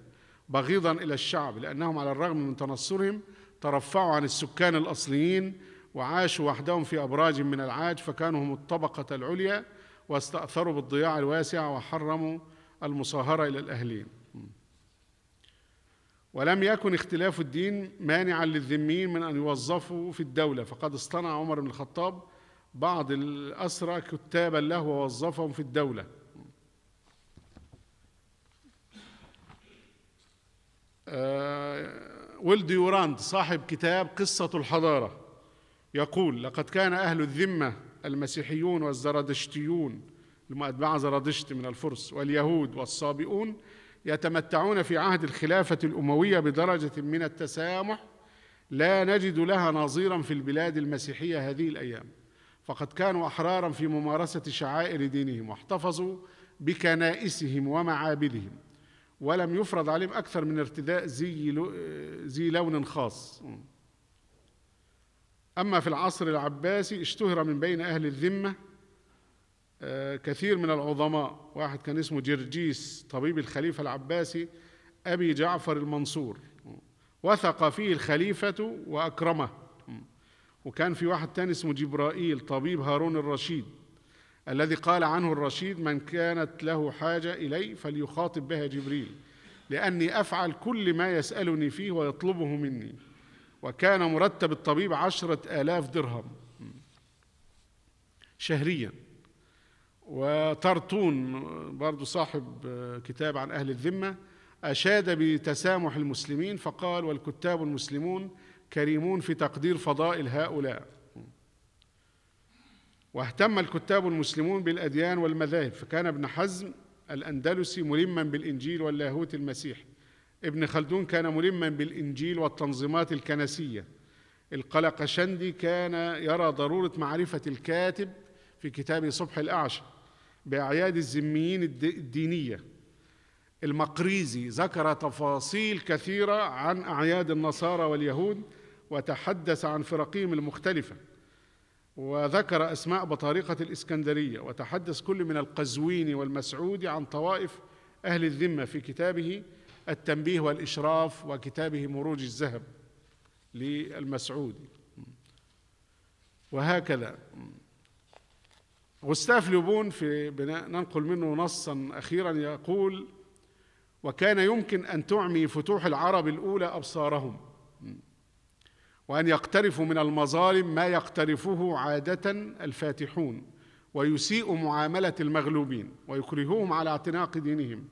بغيضا إلى الشعب لأنهم على الرغم من تنصرهم ترفعوا عن السكان الأصليين وعاشوا وحدهم في أبراج من العاج فكانوا هم الطبقة العليا واستأثروا بالضياع الواسع وحرموا المصاهرة إلى الأهلين ولم يكن اختلاف الدين مانعا للذميين من أن يوظفوا في الدولة فقد اصطنع عمر بن الخطاب بعض الأسرى كتابا له ووظفهم في الدولة آه، ويل يوراند صاحب كتاب قصة الحضارة يقول لقد كان أهل الذمة المسيحيون والزرادشتيون المؤدبعه زرادشت من الفرس واليهود والصابئون يتمتعون في عهد الخلافة الأموية بدرجة من التسامح لا نجد لها نظيرا في البلاد المسيحية هذه الأيام فقد كانوا أحرارا في ممارسة شعائر دينهم واحتفظوا بكنائسهم ومعابدهم ولم يفرض عليهم أكثر من ارتداء زي, لو زي لون خاص أما في العصر العباسي اشتهر من بين أهل الذمة آه، كثير من العظماء واحد كان اسمه جرجيس طبيب الخليفة العباسي أبي جعفر المنصور وثق فيه الخليفة وأكرمه وكان في واحد تاني اسمه جبرائيل طبيب هارون الرشيد الذي قال عنه الرشيد من كانت له حاجة إلي فليخاطب بها جبريل لأني أفعل كل ما يسألني فيه ويطلبه مني وكان مرتب الطبيب عشرة آلاف درهم شهرياً وطرطون برضو صاحب آه، كتاب عن أهل الذمة أشاد بتسامح المسلمين فقال والكتاب المسلمون كريمون في تقدير فضائل هؤلاء واهتم الكتاب المسلمون بالأديان والمذاهب فكان ابن حزم الأندلسي ملما بالإنجيل واللاهوت المسيحي ابن خلدون كان ملما بالإنجيل والتنظيمات الكنسية القلقشندي كان يرى ضرورة معرفة الكاتب في كتاب صبح الأعشى بأعياد الذميين الدينية المقريزي ذكر تفاصيل كثيرة عن أعياد النصارى واليهود وتحدث عن فرقهم المختلفة وذكر أسماء بطارقة الإسكندرية وتحدث كل من القزويني والمسعودي عن طوائف أهل الذمة في كتابه التنبيه والإشراف وكتابه مروج الذهب للمسعودي وهكذا غستاف لوبون في بناء ننقل منه نصا أخيرا يقول وكان يمكن أن تعمي فتوح العرب الأولى أبصارهم وأن يقترفوا من المظالم ما يقترفه عادة الفاتحون ويسيء معاملة المغلوبين ويكرهوهم على اعتناق دينهم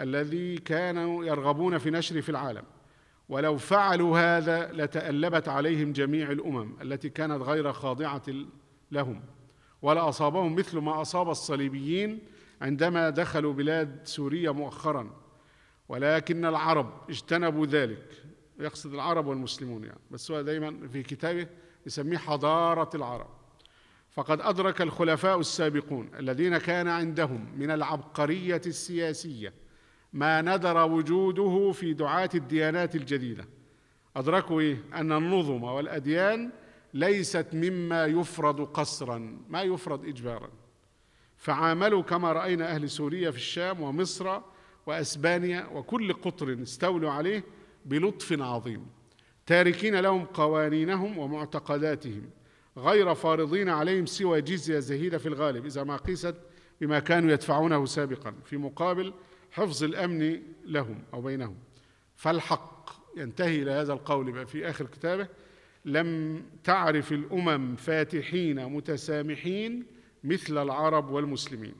الذي كانوا يرغبون في نشره في العالم ولو فعلوا هذا لتألبت عليهم جميع الأمم التي كانت غير خاضعة لهم ولا أصابهم مثل ما أصاب الصليبيين عندما دخلوا بلاد سوريا مؤخرا ولكن العرب اجتنبوا ذلك يقصد العرب والمسلمون يعني بس هو دايما في كتابه يسميه حضارة العرب فقد أدرك الخلفاء السابقون الذين كان عندهم من العبقرية السياسية ما ندر وجوده في دعاة الديانات الجديدة أدركوا إيه؟ أن النظم والأديان ليست مما يفرض قصرا ما يفرض اجبارا فعاملوا كما راينا اهل سوريا في الشام ومصر واسبانيا وكل قطر استولوا عليه بلطف عظيم تاركين لهم قوانينهم ومعتقداتهم غير فارضين عليهم سوى جزيه زهيده في الغالب اذا ما قيست بما كانوا يدفعونه سابقا في مقابل حفظ الامن لهم او بينهم فالحق ينتهي الى هذا القول في اخر كتابه لم تعرف الامم فاتحين متسامحين مثل العرب والمسلمين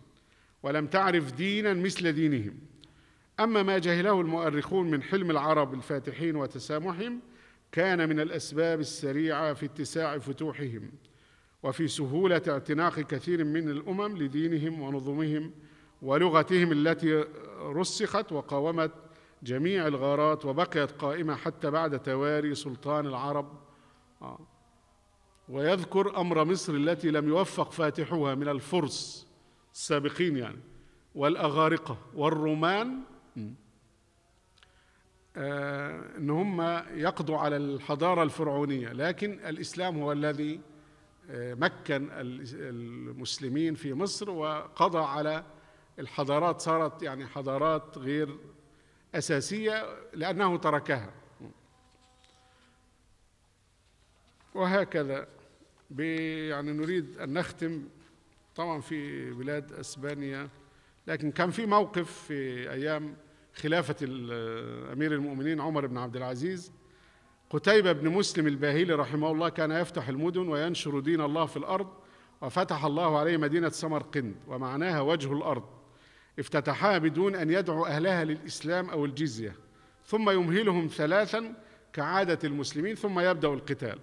ولم تعرف دينا مثل دينهم اما ما جهله المؤرخون من حلم العرب الفاتحين وتسامحهم كان من الاسباب السريعه في اتساع فتوحهم وفي سهوله اعتناق كثير من الامم لدينهم ونظمهم ولغتهم التي رسخت وقاومت جميع الغارات وبقيت قائمه حتى بعد تواري سلطان العرب آه. ويذكر أمر مصر التي لم يوفق فاتحوها من الفرس السابقين يعني والأغارقة والرومان آه، ان هم يقضوا على الحضاره الفرعونيه لكن الاسلام هو الذي آه، مكن المسلمين في مصر وقضى على الحضارات صارت يعني حضارات غير اساسيه لانه تركها وهكذا يعني نريد أن نختم طبعا في بلاد أسبانيا لكن كان في موقف في أيام خلافة أمير المؤمنين عمر بن عبد العزيز قتيبة بن مسلم الباهلي رحمه الله كان يفتح المدن وينشر دين الله في الأرض وفتح الله عليه مدينة سمرقند ومعناها وجه الأرض افتتحها بدون أن يدعو أهلها للإسلام أو الجزية ثم يمهلهم ثلاثا كعادة المسلمين ثم يبدأ القتال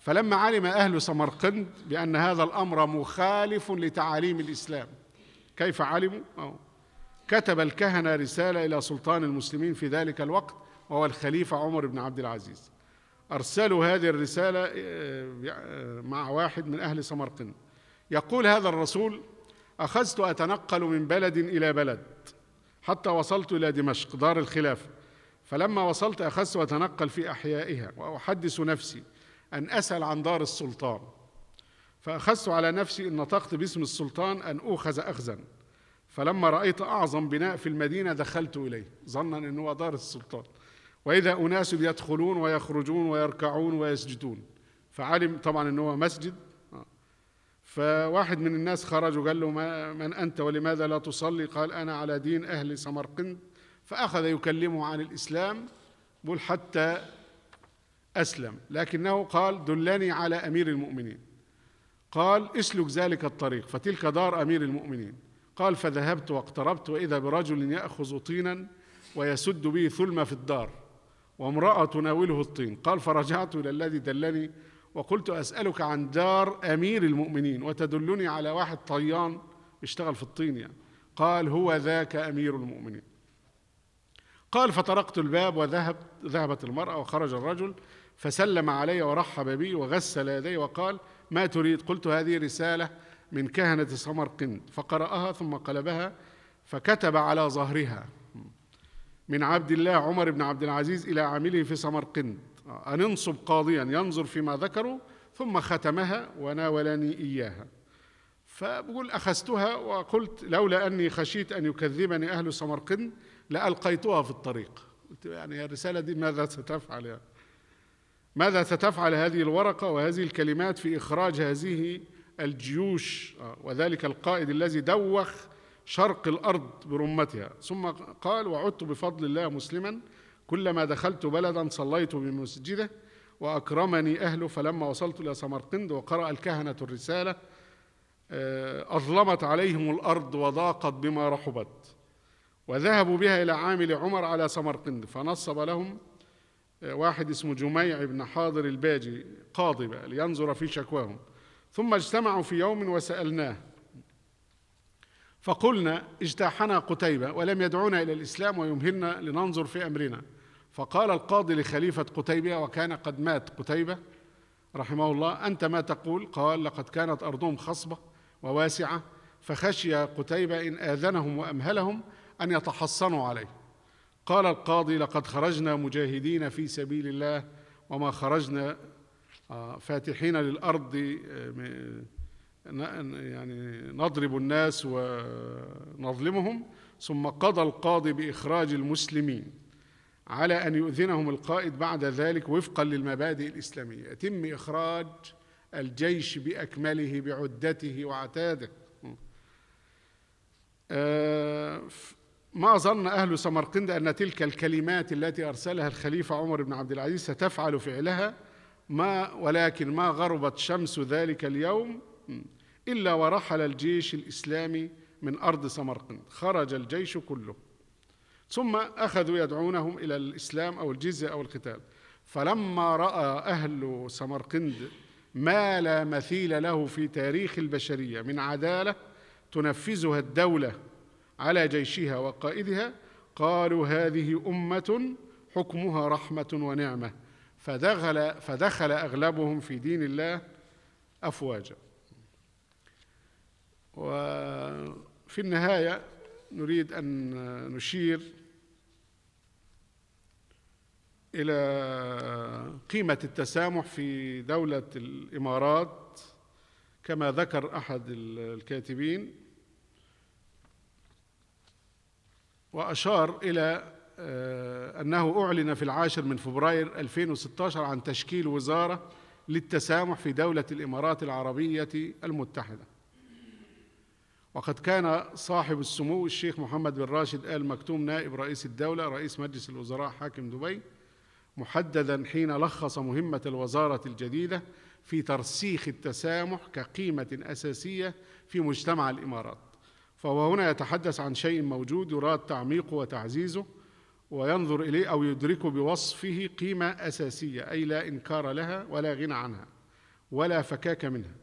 فلما علم أهل سمرقند بأن هذا الأمر مخالف لتعاليم الإسلام كيف علموا؟ أو كتب الكهنة رسالة إلى سلطان المسلمين في ذلك الوقت وهو الخليفة عمر بن عبد العزيز أرسلوا هذه الرسالة آه، آه، مع واحد من أهل سمرقند يقول هذا الرسول أخذت أتنقل من بلد إلى بلد حتى وصلت إلى دمشق دار الخلافة فلما وصلت أخذت أتنقل في أحيائها وأحدث نفسي أن أسأل عن دار السلطان فأخذت على نفسي إن نطقت باسم السلطان أن أوخذ أخذا فلما رأيت أعظم بناء في المدينة دخلت إليه ظنا أنه هو دار السلطان وإذا أناس يدخلون ويخرجون ويركعون ويسجدون فعلم طبعا أنه هو مسجد آه. فواحد من الناس خرج وقال له من أنت ولماذا لا تصلي قال أنا على دين أهل سمرقند فأخذ يكلمه عن الإسلام بل حتى أسلم لكنه قال دلني على أمير المؤمنين قال اسلك ذلك الطريق فتلك دار أمير المؤمنين قال فذهبت واقتربت وإذا برجل يأخذ طينا ويسد به ثلمة في الدار وامرأة تناوله الطين قال فرجعت إلى الذي دلني وقلت أسألك عن دار أمير المؤمنين وتدلني على واحد طيان اشتغل في الطين يعني قال هو ذاك أمير المؤمنين قال فطرقت الباب وذهب ذهبت المرأة وخرج الرجل فسلم علي ورحب بي وغسل يدي وقال ما تريد قلت هذه رسالة من كهنة سمرقند فقرأها ثم قلبها فكتب على ظهرها من عبد الله عمر بن عبد العزيز إلى عامله في سمرقند أن انصب قاضيا ينظر فيما ذكروا ثم ختمها وناولني إياها فبقول أخذتها وقلت لولا أني خشيت أن يكذبني أهل سمرقند لألقيتها في الطريق قلت يعني الرسالة دي ماذا ستفعل يعني ماذا ستفعل هذه الورقة وهذه الكلمات في إخراج هذه الجيوش آه، وذلك القائد الذي دوخ شرق الأرض برمتها ثم قال وعدت بفضل الله مسلما كلما دخلت بلدا صليت بمسجده وأكرمني أهله فلما وصلت إلى سمرقند وقرأ الكهنة الرسالة آه، أظلمت عليهم الأرض وضاقت بما رحبت وذهبوا بها إلى عامل عمر على سمرقند فنصب لهم آه، واحد اسمه جميع بن حاضر الباجي قاضي بقى لينظر في شكواهم ثم اجتمعوا في يوم وسألناه فقلنا اجتاحنا قتيبة ولم يدعونا إلى الإسلام ويمهلنا لننظر في أمرنا فقال القاضي لخليفة قتيبة وكان قد مات قتيبة رحمه الله أنت ما تقول قال لقد كانت أرضهم خصبة وواسعة فخشي قتيبة إن آذنهم وأمهلهم أن يتحصنوا عليه قال القاضي لقد خرجنا مجاهدين في سبيل الله وما خرجنا آه، فاتحين للأرض آه، يعني نضرب الناس ونظلمهم ثم قضى القاضي بإخراج المسلمين على أن يؤذنهم القائد بعد ذلك وفقا للمبادئ الإسلامية يتم إخراج الجيش بأكمله بعدته وعتاده آه، ما ظن أهل سمرقند أن تلك الكلمات التي أرسلها الخليفة عمر بن عبد العزيز ستفعل فعلها ما ولكن ما غربت شمس ذلك اليوم إلا ورحل الجيش الإسلامي من أرض سمرقند خرج الجيش كله ثم أخذوا يدعونهم إلى الإسلام أو الجزية أو القتال فلما رأى أهل سمرقند ما لا مثيل له في تاريخ البشرية من عدالة تنفذها الدولة على جيشها وقائدها قالوا هذه أمة حكمها رحمة ونعمة فدخل فدخل أغلبهم في دين الله أفواجا وفي النهاية نريد أن نشير إلى قيمة التسامح في دولة الإمارات كما ذكر أحد الكاتبين وأشار إلى آه، أنه أعلن في العاشر من فبراير 2016 عن تشكيل وزارة للتسامح في دولة الإمارات العربية المتحدة وقد كان صاحب السمو الشيخ محمد بن راشد آل مكتوم نائب رئيس الدولة رئيس مجلس الوزراء حاكم دبي محددا حين لخص مهمة الوزارة الجديدة في ترسيخ التسامح كقيمة أساسية في مجتمع الإمارات فهو هنا يتحدث عن شيء موجود يراد تعميقه وتعزيزه وينظر إليه أو يدرك بوصفه قيمة أساسية أي لا إنكار لها ولا غنى عنها ولا فكاك منها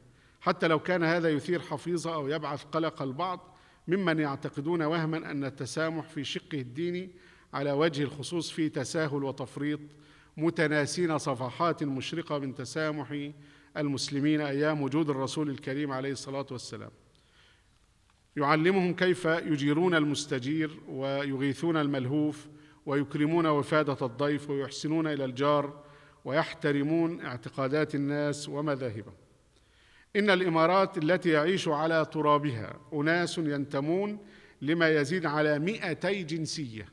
حتى لو كان هذا يثير حفيظة أو يبعث قلق البعض ممن يعتقدون وهما أن التسامح في شقه الديني على وجه الخصوص في تساهل وتفريط متناسين صفحات مشرقة من تسامح المسلمين أيام وجود الرسول الكريم عليه الصلاة والسلام يعلمهم كيف يجيرون المستجير ويغيثون الملهوف ويكرمون وفادة الضيف ويحسنون إلى الجار ويحترمون اعتقادات الناس ومذاهبهم إن الإمارات التي يعيش على ترابها أناس ينتمون لما يزيد على مئتي جنسية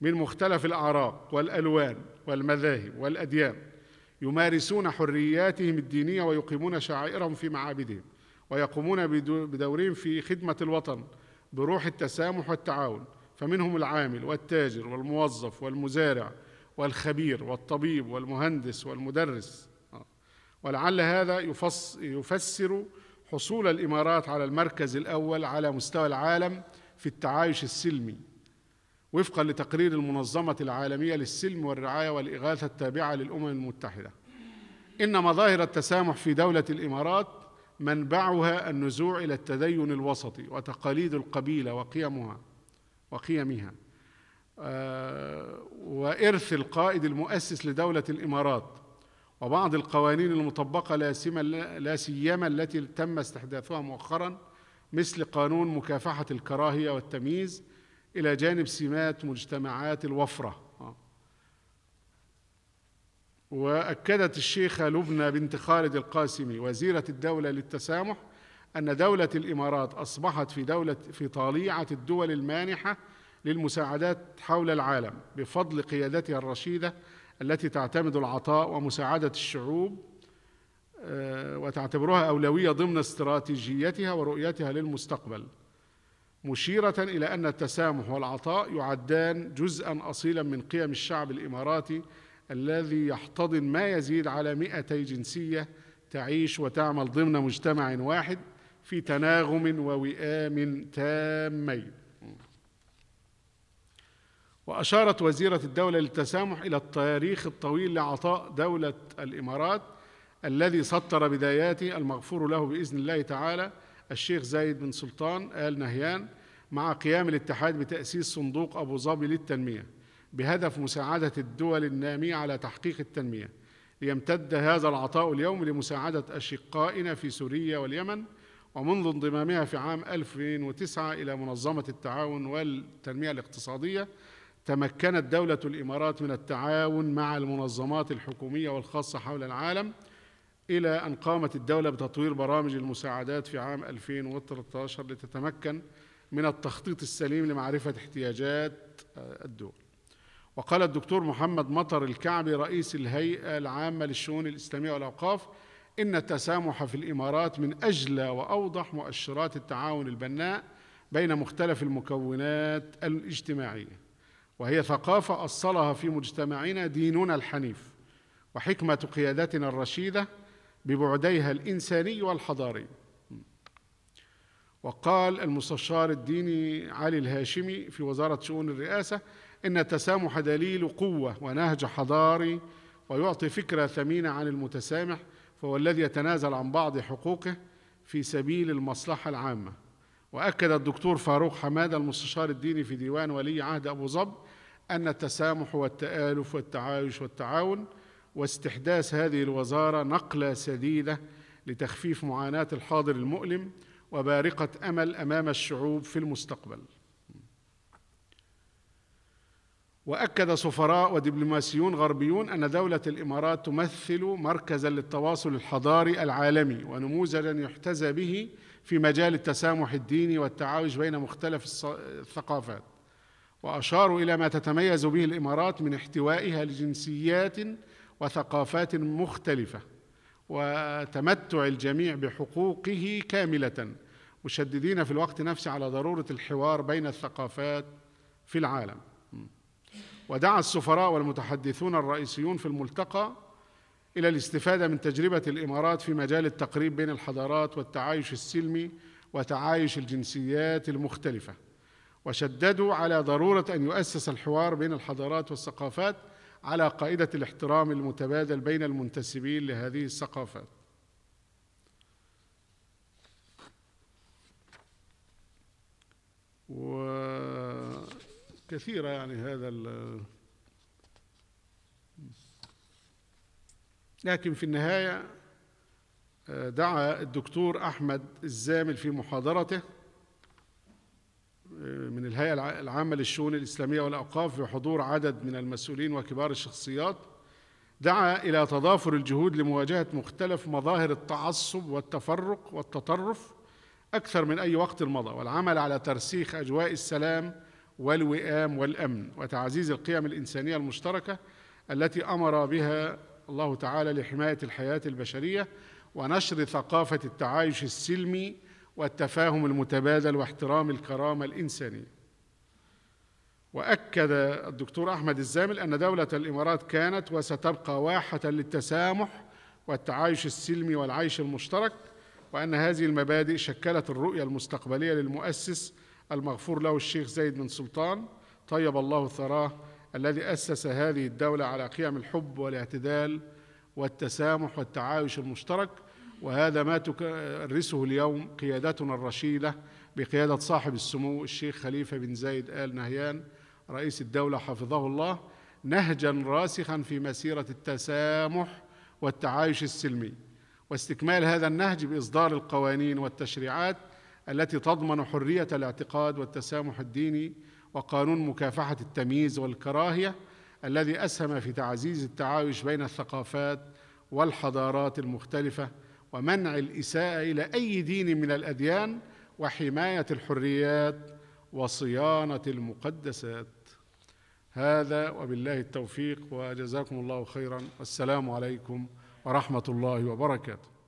من مختلف الأعراق والألوان والمذاهب والأديان يمارسون حرياتهم الدينية ويقيمون شعائرهم في معابدهم ويقومون بدورهم في خدمة الوطن بروح التسامح والتعاون فمنهم العامل والتاجر والموظف والمزارع والخبير والطبيب والمهندس والمدرس آه. ولعل هذا يفسر حصول الإمارات على المركز الأول على مستوى العالم في التعايش السلمي وفقا لتقرير المنظمة العالمية للسلم والرعاية والإغاثة التابعة للأمم المتحدة إن مظاهر التسامح في دولة الإمارات منبعها النزوع الى التدين الوسطي وتقاليد القبيله وقيمها وقيمها آه، وارث القائد المؤسس لدوله الامارات وبعض القوانين المطبقه لا سيما لا سيما التي تم استحداثها مؤخرا مثل قانون مكافحه الكراهيه والتمييز الى جانب سمات مجتمعات الوفره وأكدت الشيخة لبنى بنت خالد القاسمي وزيرة الدولة للتسامح أن دولة الإمارات أصبحت في دولة في طليعة الدول المانحة للمساعدات حول العالم بفضل قيادتها الرشيدة التي تعتمد العطاء ومساعدة الشعوب آه، وتعتبرها أولوية ضمن استراتيجيتها ورؤيتها للمستقبل مشيرة إلى أن التسامح والعطاء يعدان جزءا أصيلا من قيم الشعب الإماراتي الذي يحتضن ما يزيد على مئتي جنسية تعيش وتعمل ضمن مجتمع واحد في تناغم ووئام تامين وأشارت وزيرة الدولة للتسامح إلى التاريخ الطويل لعطاء دولة الإمارات الذي سطر بداياته المغفور له بإذن الله تعالى الشيخ زايد بن سلطان آل نهيان مع قيام الاتحاد بتأسيس صندوق أبو ظبي للتنمية بهدف مساعدة الدول النامية على تحقيق التنمية ليمتد هذا العطاء اليوم لمساعدة أشقائنا في سوريا واليمن ومنذ انضمامها في عام 2009 إلى منظمة التعاون والتنمية الاقتصادية تمكنت دولة الإمارات من التعاون مع المنظمات الحكومية والخاصة حول العالم إلى أن قامت الدولة بتطوير برامج المساعدات في عام 2013 لتتمكن من التخطيط السليم لمعرفة احتياجات الدول وقال الدكتور محمد مطر الكعبي رئيس الهيئة العامة للشؤون الإسلامية والأوقاف إن التسامح في الإمارات من أجلى وأوضح مؤشرات التعاون البناء بين مختلف المكونات الاجتماعية وهي ثقافة أصلها في مجتمعنا ديننا الحنيف وحكمة قيادتنا الرشيدة ببعديها الإنساني والحضاري وقال المستشار الديني علي الهاشمي في وزارة شؤون الرئاسة إن التسامح دليل قوة ونهج حضاري ويعطي فكرة ثمينة عن المتسامح فهو الذي يتنازل عن بعض حقوقه في سبيل المصلحة العامة وأكد الدكتور فاروق حمادة المستشار الديني في ديوان ولي عهد أبو ظبي أن التسامح والتآلف والتعايش والتعاون واستحداث هذه الوزارة نقلة سديدة لتخفيف معاناة الحاضر المؤلم وبارقة أمل أمام الشعوب في المستقبل واكد سفراء ودبلوماسيون غربيون ان دوله الامارات تمثل مركزا للتواصل الحضاري العالمي ونموذجا يحتذى به في مجال التسامح الديني والتعايش بين مختلف الثقافات واشاروا الى ما تتميز به الامارات من احتوائها لجنسيات وثقافات مختلفه وتمتع الجميع بحقوقه كامله مشددين في الوقت نفسه على ضروره الحوار بين الثقافات في العالم ودعا السفراء والمتحدثون الرئيسيون في الملتقى إلى الاستفادة من تجربة الإمارات في مجال التقريب بين الحضارات والتعايش السلمي وتعايش الجنسيات المختلفة وشددوا على ضرورة أن يؤسس الحوار بين الحضارات والثقافات على قاعدة الاحترام المتبادل بين المنتسبين لهذه الثقافات و كثيرة يعني هذا لكن في النهاية آه، دعا الدكتور أحمد الزامل في محاضرته آه، من الهيئة العامة للشؤون الإسلامية والأوقاف بحضور عدد من المسؤولين وكبار الشخصيات دعا إلى تضافر الجهود لمواجهة مختلف مظاهر التعصب والتفرق والتطرف أكثر من أي وقت مضى والعمل على ترسيخ أجواء السلام والوئام والامن وتعزيز القيم الانسانيه المشتركه التي امر بها الله تعالى لحمايه الحياه البشريه ونشر ثقافه التعايش السلمي والتفاهم المتبادل واحترام الكرامه الانسانيه واكد الدكتور احمد الزامل ان دوله الامارات كانت وستبقى واحه للتسامح والتعايش السلمي والعيش المشترك وان هذه المبادئ شكلت الرؤيه المستقبليه للمؤسس المغفور له الشيخ زايد بن سلطان طيب الله ثراه الذي أسس هذه الدولة على قيم الحب والاعتدال والتسامح والتعايش المشترك وهذا ما تكرسه اليوم قيادتنا الرشيدة بقيادة صاحب السمو الشيخ خليفة بن زايد آل نهيان رئيس الدولة حفظه الله نهجا راسخا في مسيرة التسامح والتعايش السلمي واستكمال هذا النهج بإصدار القوانين والتشريعات التي تضمن حريه الاعتقاد والتسامح الديني وقانون مكافحه التمييز والكراهيه الذي اسهم في تعزيز التعايش بين الثقافات والحضارات المختلفه ومنع الاساءه الى اي دين من الاديان وحمايه الحريات وصيانه المقدسات هذا وبالله التوفيق وجزاكم الله خيرا والسلام عليكم ورحمه الله وبركاته